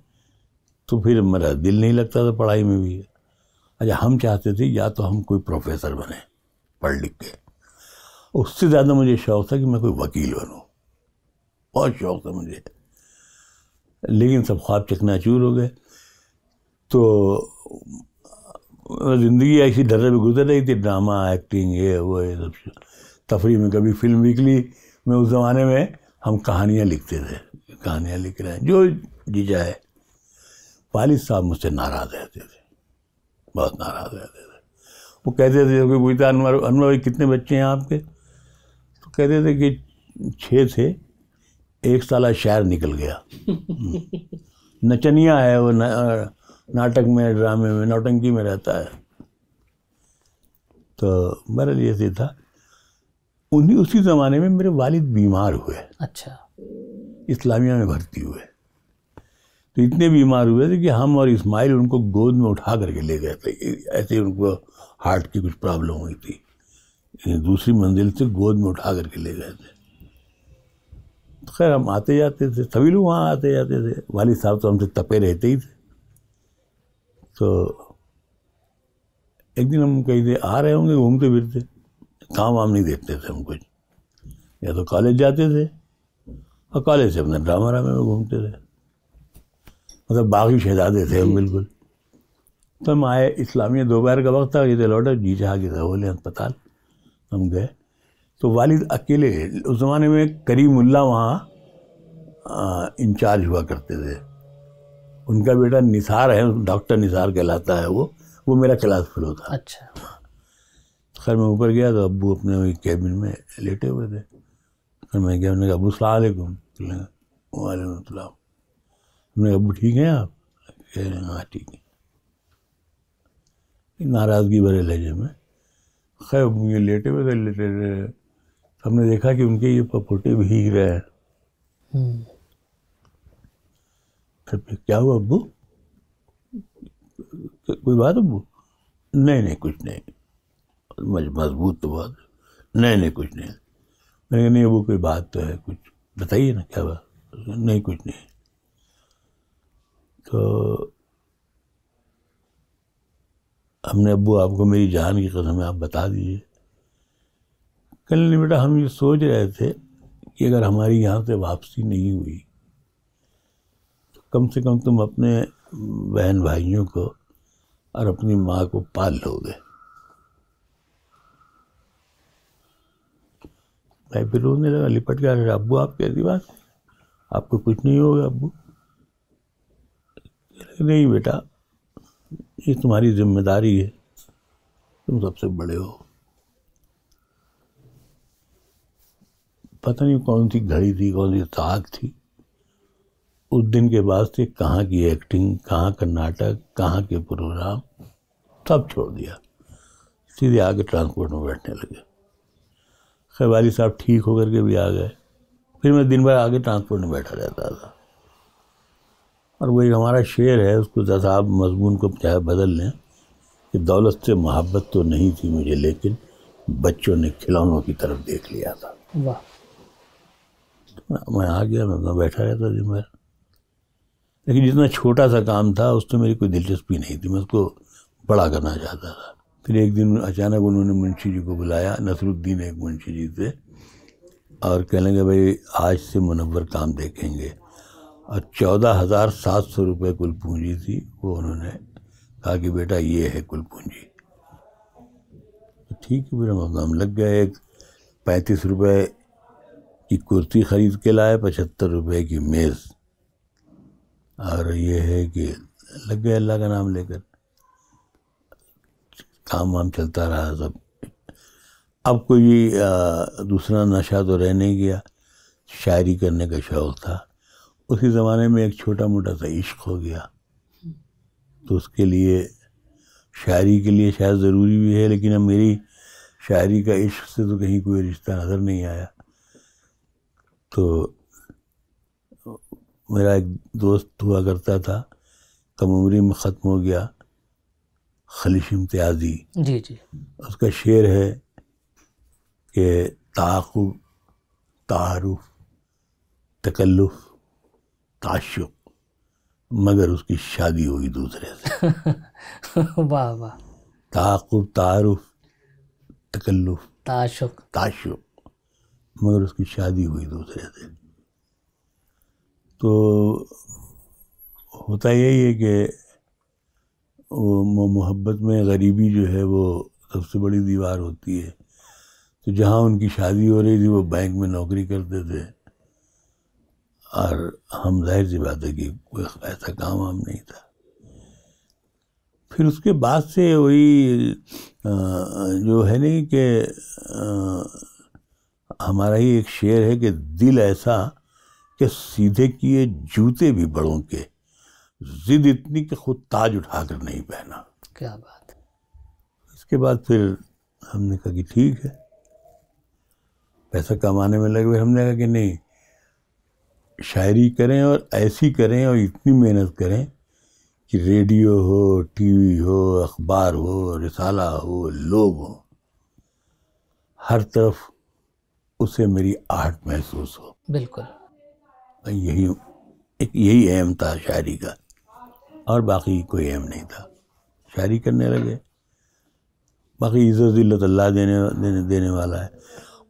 तो फिर मेरा दिल नहीं लगता था पढ़ाई में भी अच्छा हम चाहते थे या तो हम कोई प्रोफेसर बने पढ़ लिख के उससे ज़्यादा मुझे शौक था कि मैं कोई वकील बनूँ बहुत शौक था मुझे लेकिन सब ख्वाब चूर हो गए तो ज़िंदगी ऐसी डर में गुजर रही थी ड्रामा एक्टिंग ये वो ये सब तफरी में कभी फिल्म वीकली में उस ज़माने में हम कहानियाँ लिखते थे कहानियाँ लिख रहे हैं जो जी जाए वालिद साहब मुझसे नाराज़ रहते थे बहुत नाराज़ रहते थे वो कहते थे कि पूछता अनवर अनवर भाई कितने बच्चे हैं आपके तो कहते थे कि छः थे एक साल शायर निकल गया हम्म। नचनिया है वो ना, नाटक में ड्रामे में नौटंकी में रहता है तो मेरे लिए ऐसे तो था उन्हीं उसी ज़माने में मेरे वालिद बीमार हुए अच्छा इस्लामिया में भर्ती हुए तो इतने बीमार हुए थे कि हम और इस्माइल उनको गोद में उठा करके ले गए थे ऐसे उनको हार्ट की कुछ प्रॉब्लम हुई थी दूसरी मंजिल से गोद में उठा करके ले गए थे तो खैर हम आते जाते थे सभी लोग वहाँ आते जाते थे वाली साहब तो हमसे तपे रहते ही थे तो एक दिन हम कहीं से आ रहे होंगे घूमते फिरते काम वाम नहीं देखते थे हम कुछ या तो कॉलेज जाते थे और कॉलेज से अपना ड्रामा रामे में घूमते थे मतलब बागी शहजादे थे हम बिल्कुल तो हम आए इस्लामिया दोपहर का वक्त था ये इधर तो लौटा जहाँ के बोले अस्पताल हम गए तो वालिद अकेले उस ज़माने में करीमुल्ला वहाँ इंचार्ज हुआ करते थे उनका बेटा निसार है डॉक्टर निसार कहलाता है वो वो मेरा क्लास फेलो था अच्छा खैर मैं ऊपर गया तो अबू अपने कैबिन में लेटे हुए थे खैर मैं गया उन्होंने कहा अबू सलाकुम वालेकुम तो हमने अब ठीक हैं आप कह रहे हैं हाँ ठीक है नाराज़गी भरे लहजे में खैर ये लेटे हुए थे तो लेटे रहे तो हमने देखा कि उनके ये पपोटे भीग रहे हैं हम्म। फिर क्या हुआ अबू कोई बात अबू नहीं नहीं कुछ नहीं मजबूत तो बात नहीं नहीं कुछ नहीं मैंने कहा नहीं अबू कोई बात तो है कुछ बताइए ना क्या बात नहीं कुछ नहीं तो हमने अबू आपको मेरी जान की कसम है आप बता दीजिए कल नहीं बेटा हम ये सोच रहे थे कि अगर हमारी यहाँ से वापसी नहीं हुई तो कम से कम तुम अपने बहन भाइयों को और अपनी माँ को पाल लोगे मैं फिर रोने लगा लिपट गया अबू आप कैसी बात आपको कुछ नहीं होगा अबू नहीं बेटा ये तुम्हारी जिम्मेदारी है तुम सबसे बड़े हो पता नहीं कौन सी घड़ी थी कौन सी ताक थी उस दिन के बाद से कहाँ की एक्टिंग कहाँ का नाटक कहाँ के प्रोग्राम सब छोड़ दिया सीधे आगे ट्रांसपोर्ट में बैठने लगे खैबारी साहब ठीक होकर के भी आ गए फिर मैं दिन भर आगे ट्रांसपोर्ट में बैठा रहता था और वही हमारा शेर है उसको जसाब आप मजमून को चाहे बदल लें कि दौलत से मोहब्बत तो नहीं थी मुझे लेकिन बच्चों ने खिलौनों की तरफ देख लिया था वाह मैं आ गया मैं बैठा रहता जी मैं लेकिन जितना छोटा सा काम था उसमें तो मेरी कोई दिलचस्पी नहीं थी मैं उसको बड़ा करना चाहता था फिर एक दिन अचानक उन्होंने मुंशी जी को बुलाया नसरुद्दीन एक मुंशी जी से और कहने लगे भाई आज से मुनवर काम देखेंगे और चौदह हज़ार सात सौ रुपये कुल पूंजी थी वो उन्होंने कहा कि बेटा ये है कुल पूंजी तो ठीक है मेरा मकाम लग गया एक पैंतीस रुपये की कुर्ती ख़रीद के लाए पचहत्तर रुपये की मेज़ और ये है कि लग गए अल्लाह का नाम लेकर काम वाम चलता रहा सब अब कोई दूसरा नशा तो रह नहीं गया शायरी करने का शौक़ था उसी ज़माने में एक छोटा मोटा सा इश्क हो गया तो उसके लिए शायरी के लिए शायद ज़रूरी भी है लेकिन अब मेरी शायरी का इश्क से तो कहीं कोई रिश्ता नज़र नहीं आया तो मेरा एक दोस्त हुआ करता था कम उम्री में ख़त्म हो गया खलिश इम्तियाजी जी जी उसका शेर है कि ताकुब तारुफ तकल्लुफ़ ताशुक मगर उसकी शादी हुई दूसरे से वाह वाह ताकुब तारुफ तकल्लुफ ताशुक ताशुक मगर उसकी शादी हुई दूसरे से तो होता यही है कि वो मोहब्बत में गरीबी जो है वो सबसे बड़ी दीवार होती है तो जहाँ उनकी शादी हो रही थी वो बैंक में नौकरी करते थे और हम जाहिर सी बात है कि कोई ऐसा काम हम नहीं था फिर उसके बाद से वही जो है नहीं कि हमारा ही एक शेर है कि दिल ऐसा कि सीधे किए जूते भी बड़ों के जिद इतनी कि खुद ताज उठाकर नहीं पहना क्या बात है इसके बाद फिर हमने कहा कि ठीक है पैसा कमाने में लगे हमने कहा कि नहीं शायरी करें और ऐसी करें और इतनी मेहनत करें कि रेडियो हो टीवी हो अखबार हो रिसाला हो लोग हो हर तरफ उसे मेरी आहट महसूस हो बिल्कुल यही एक यही अहम था शायरी का और बाकी कोई अहम नहीं था शायरी करने लगे बाकी इज्जत अल्लाह देने देने देने वाला है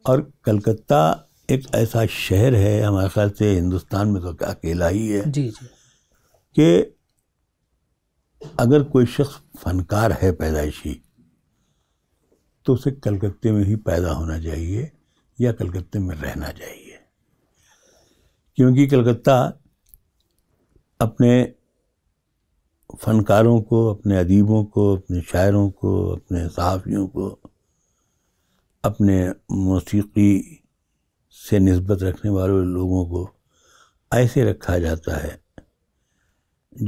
और कलकत्ता एक ऐसा शहर है हमारे ख्याल से हिंदुस्तान में तो क्या अकेला ही है जी जी कि अगर कोई शख्स फनकार है पैदाइशी तो उसे कलकत्ते में ही पैदा होना चाहिए या कलकत्ते में रहना चाहिए क्योंकि कलकत्ता अपने फनकारों को अपने अदीबों को अपने शायरों को अपने सहाफ़ियों को अपने मौसीकी से नस्बत रखने वाले लोगों को ऐसे रखा जाता है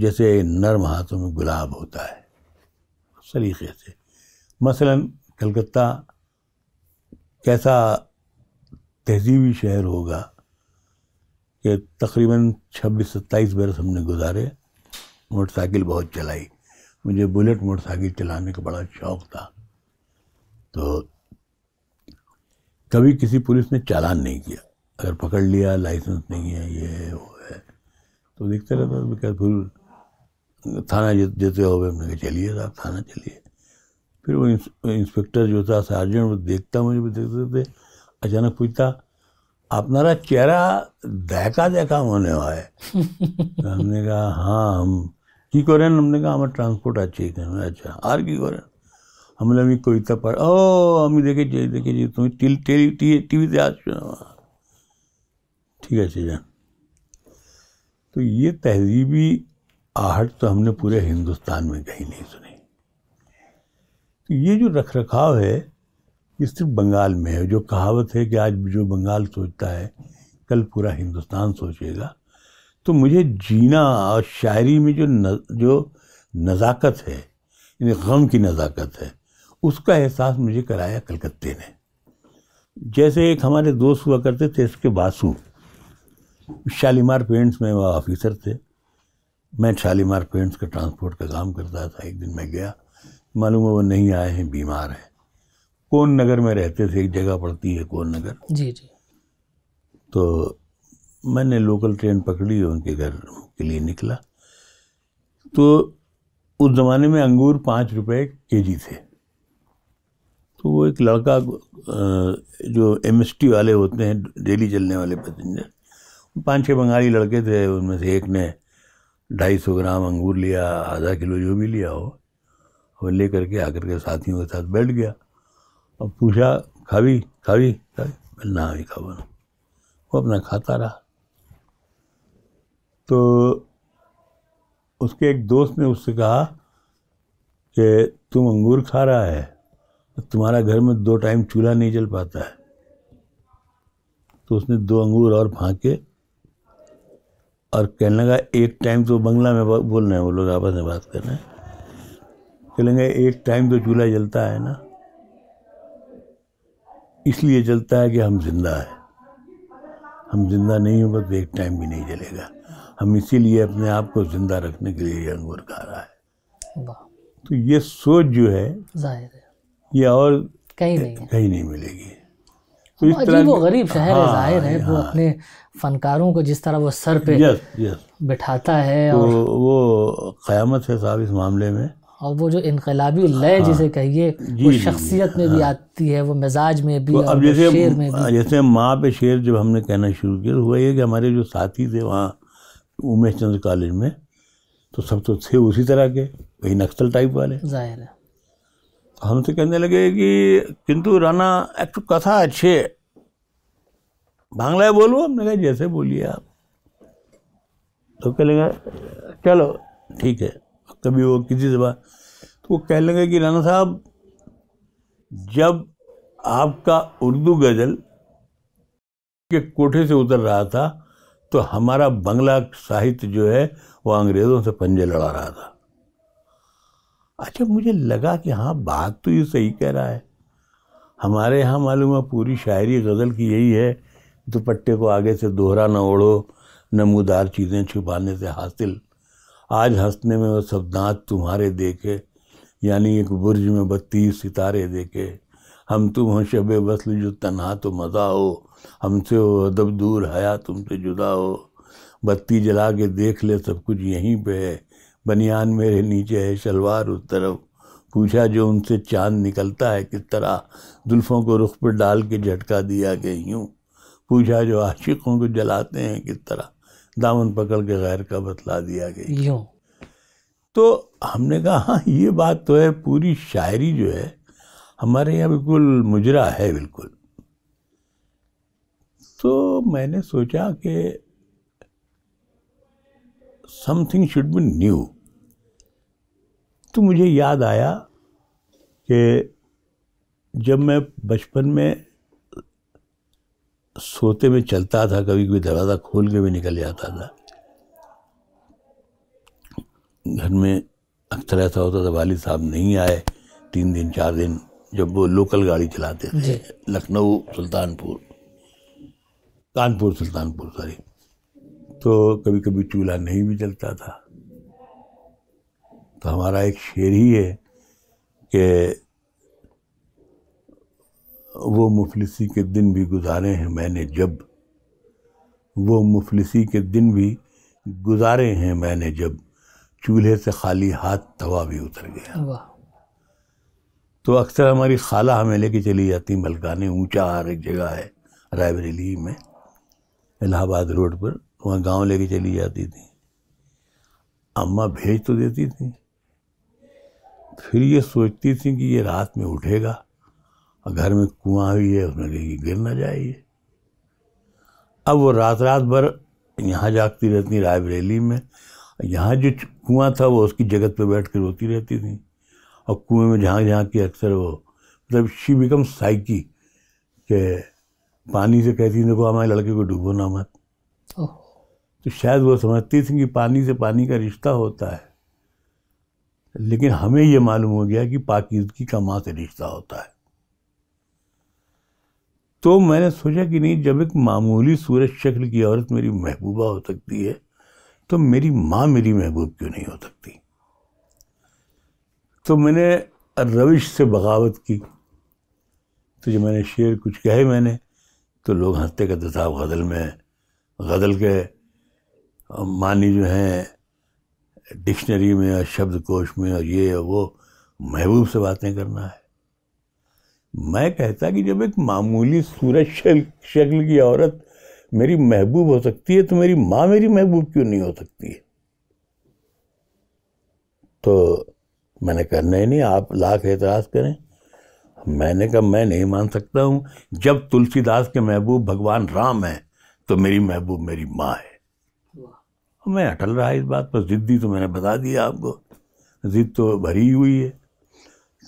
जैसे नर्म हाथों में गुलाब होता है सलीके से मसलन कलकत्ता कैसा तहजीबी शहर होगा कि तकरीबन 26 सत्ताईस बरस हमने गुजारे मोटरसाइकिल बहुत चलाई मुझे बुलेट मोटरसाइकिल चलाने का बड़ा शौक़ था तो कभी किसी पुलिस ने चालान नहीं किया अगर पकड़ लिया लाइसेंस नहीं है ये है वो है तो देखते रहता मैं क्या फिर थाना देते हो गए कहा चलिए साहब थाना चलिए फिर वो इंस्पेक्टर जो था सार्जेंट वो देखता मुझे भी देखते थे अचानक पूछता अपना चेहरा देखा देखा होने हुआ है तो हमने कहा हाँ हम की करें हमने कहा हमारा ट्रांसपोर्ट अच्छी अच्छा आर की करें आम्हाला मी कविता पाड ओ आम्ही देखे देखायची तुम्ही टिल टेल टी टी से आज ठीक है चीज़ा तो ये तहजीबी आहट तो हमने पूरे हिंदुस्तान में कहीं नहीं सुनी तो ये जो रख रखाव है ये सिर्फ बंगाल में है जो कहावत है कि आज जो बंगाल सोचता है कल पूरा हिंदुस्तान सोचेगा तो मुझे जीना और शायरी में जो न, जो नज़ाकत है यानी गम की नज़ाकत है उसका एहसास मुझे कराया कलकत्ते ने जैसे एक हमारे दोस्त हुआ करते थे इसके बासु शालीमार पेंट्स में वह ऑफिसर थे मैं शालीमार पेंट्स का ट्रांसपोर्ट का काम करता था एक दिन मैं गया मालूम है वो नहीं आए हैं बीमार हैं कौन नगर में रहते थे एक जगह पड़ती है कौन नगर जी जी तो मैंने लोकल ट्रेन पकड़ी उनके घर के लिए निकला तो उस ज़माने में अंगूर पाँच रुपये के जी थे तो वो एक लड़का जो एम वाले होते हैं डेली चलने वाले पैसेंजर पाँच छः बंगाली लड़के थे उनमें से एक ने ढाई सौ ग्राम अंगूर लिया आधा किलो जो भी लिया हो वो ले करके आकर के साथियों के साथ बैठ गया और पूछा खावी खावी खावी ना भी खावा वो अपना खाता रहा तो उसके एक दोस्त ने उससे कहा कि तुम अंगूर खा रहा है तो तुम्हारा घर में दो टाइम चूल्हा नहीं जल पाता है तो उसने दो अंगूर और फांके और कहने लगा एक टाइम तो बंगला में बोल रहे हैं वो लोग आपस में बात कर रहे हैं कहेंगे एक टाइम तो चूल्हा जलता है ना इसलिए जलता है कि हम जिंदा है हम जिंदा नहीं होगा तो एक टाइम भी नहीं जलेगा हम इसीलिए अपने आप को जिंदा रखने के लिए अंगूर खा रहा है तो ये सोच जो है जाहिर है या और कहीं नहीं कहीं नहीं मिलेगी तो इस तरह वो गरीब शहर हाँ, है जाहिर है वो हाँ। अपने फनकारों को जिस तरह वो सर पे यस यस बिठाता है तो और वो क़यामत है साहब इस मामले में और वो जो इनकलाबी लय हाँ, जिसे कहिए वो शख्सियत में भी हाँ। आती है वो मिजाज में भी तो अब जैसे शेर में भी जैसे माँ पे शेर जब हमने कहना शुरू किया तो हुआ ये कि हमारे जो साथी थे वहाँ उमेश चंद्र कॉलेज में तो सब तो थे उसी तरह के वही नक्सल टाइप वाले जाहिर है हमसे कहने लगे कि किंतु राना एक तो कथा अच्छी है बांग्ला बोलो हमने कहा जैसे बोलिए आप तो कह लेंगे चलो ठीक है कभी वो किसी से बात तो वो कह लेंगे कि राना साहब जब आपका उर्दू गज़ल के कोठे से उतर रहा था तो हमारा बंगला साहित्य जो है वो अंग्रेज़ों से पंजे लड़ा रहा था अच्छा मुझे लगा कि हाँ बात तो ये सही कह रहा है हमारे यहाँ मालूम है पूरी शायरी गज़ल की यही है दुपट्टे को आगे से दोहरा न ओढ़ो नमूदार चीज़ें छुपाने से हासिल आज हंसने में वो सब दांत तुम्हारे देखे यानी एक बुर्ज में बत्तीस सितारे देखे हम तुम हो शब वसल जो तनहा तो मज़ा हो हमसे हो अदब दूर हया तुमसे जुदा हो बत्ती जला के देख ले सब कुछ यहीं पे है बनियान मेरे नीचे है शलवार उस तरफ पूछा जो उनसे चांद निकलता है किस तरह जुल्फ़ों को रुख पर डाल के झटका दिया के यूँ पूछा जो आशिकों को जलाते हैं किस तरह दामन पकड़ के गैर का बतला दिया गया यूँ तो हमने कहा हाँ ये बात तो है पूरी शायरी जो है हमारे यहाँ बिल्कुल मुजरा है बिल्कुल तो मैंने सोचा कि समथिंग शुड बी न्यू तो मुझे याद आया कि जब मैं बचपन में सोते में चलता था कभी कभी दरवाज़ा खोल के भी निकल जाता था घर में अक्सर ऐसा होता था वालिद साहब नहीं आए तीन दिन चार दिन जब वो लोकल गाड़ी चलाते थे लखनऊ सुल्तानपुर कानपुर सुल्तानपुर सॉरी तो कभी कभी चूल्हा नहीं भी जलता था तो हमारा एक शेर ही है कि वो मुफलिसी के दिन भी गुजारे हैं मैंने जब वो मुफलिसी के दिन भी गुजारे हैं मैंने जब चूल्हे से खाली हाथ तवा भी उतर गया तो अक्सर हमारी खाला हमें लेके चली जाती मलकाने ऊंचा हर एक जगह है रायबरेली में इलाहाबाद रोड पर वहाँ गांव लेके चली जाती थी अम्मा भेज तो देती थी फिर ये सोचती थी कि ये रात में उठेगा और घर में कुआं भी है उसमें लेगी गिर ना जाइए अब वो रात रात भर यहाँ जागती रहती रायबरेली में यहाँ जो कुआं था वो उसकी जगत पे बैठ कर रोती रहती थी और कुएं में झाँक झाँक के अक्सर वो मतलब शी बिकम साइकी के पानी से कहती देखो हमारे लड़के को डूबो ना मत तो शायद वो समझती थी कि पानी से पानी का रिश्ता होता है लेकिन हमें ये मालूम हो गया कि पाकिदगी का माँ से रिश्ता होता है तो मैंने सोचा कि नहीं जब एक मामूली सूरज शक्ल की औरत मेरी महबूबा हो सकती है तो मेरी माँ मेरी महबूब क्यों नहीं हो सकती तो मैंने रविश से बगावत की तो जब मैंने शेर कुछ कहे मैंने तो लोग हंसते कहते साहब गज़ल में गज़ल के मानी जो हैं डिक्शनरी में और शब्दकोश में और ये और वो महबूब से बातें करना है मैं कहता कि जब एक मामूली सूरज शक्ल की औरत मेरी महबूब हो सकती है तो मेरी माँ मेरी महबूब क्यों नहीं हो सकती है तो मैंने कहा नहीं नहीं आप लाख एतराज़ करें मैंने कहा मैं नहीं मान सकता हूँ जब तुलसीदास के महबूब भगवान राम हैं तो मेरी महबूब मेरी माँ है मैं अटल रहा इस बात पर ज़िद्दी तो मैंने बता दिया आपको ज़िद तो भरी हुई है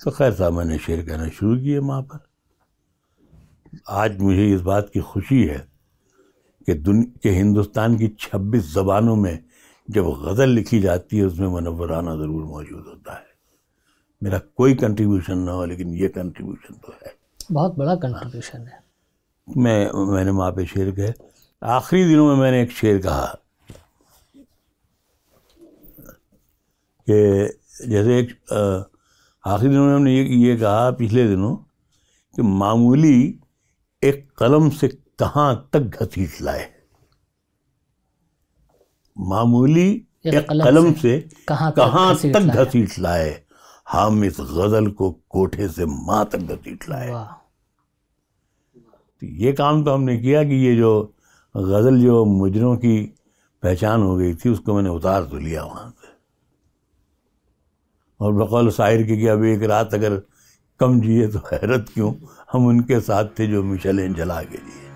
तो खैर साहब मैंने शेर कहना शुरू किया वहाँ पर आज मुझे इस बात की खुशी है कि दुन के हिंदुस्तान की छब्बीस ज़बानों में जब गज़ल लिखी जाती है उसमें मनवराना ज़रूर मौजूद होता है मेरा कोई कंट्रीब्यूशन ना हो लेकिन ये कंट्रीब्यूशन तो है बहुत बड़ा कंट्रीब्यूशन है मैं मैंने वहाँ पे शेर कहे आखिरी दिनों में मैंने एक शेर कहा कि जैसे एक आखिरी दिनों में हमने ये, ये कहा पिछले दिनों कि मामूली एक कलम से कहाँ तक घसीट लाए मामूली एक, कलम, से, से कहाँ कहाँ तक घसीट लाए हम इस गज़ल को कोठे से माँ तक घसीट लाए तो ये काम तो हमने किया कि ये जो गज़ल जो मुजरों की पहचान हो गई थी उसको मैंने उतार तो लिया वहाँ और बकौल शायर की कि अब एक रात अगर कम जिए तो हैरत क्यों हम उनके साथ थे जो मिशलें जला के लिए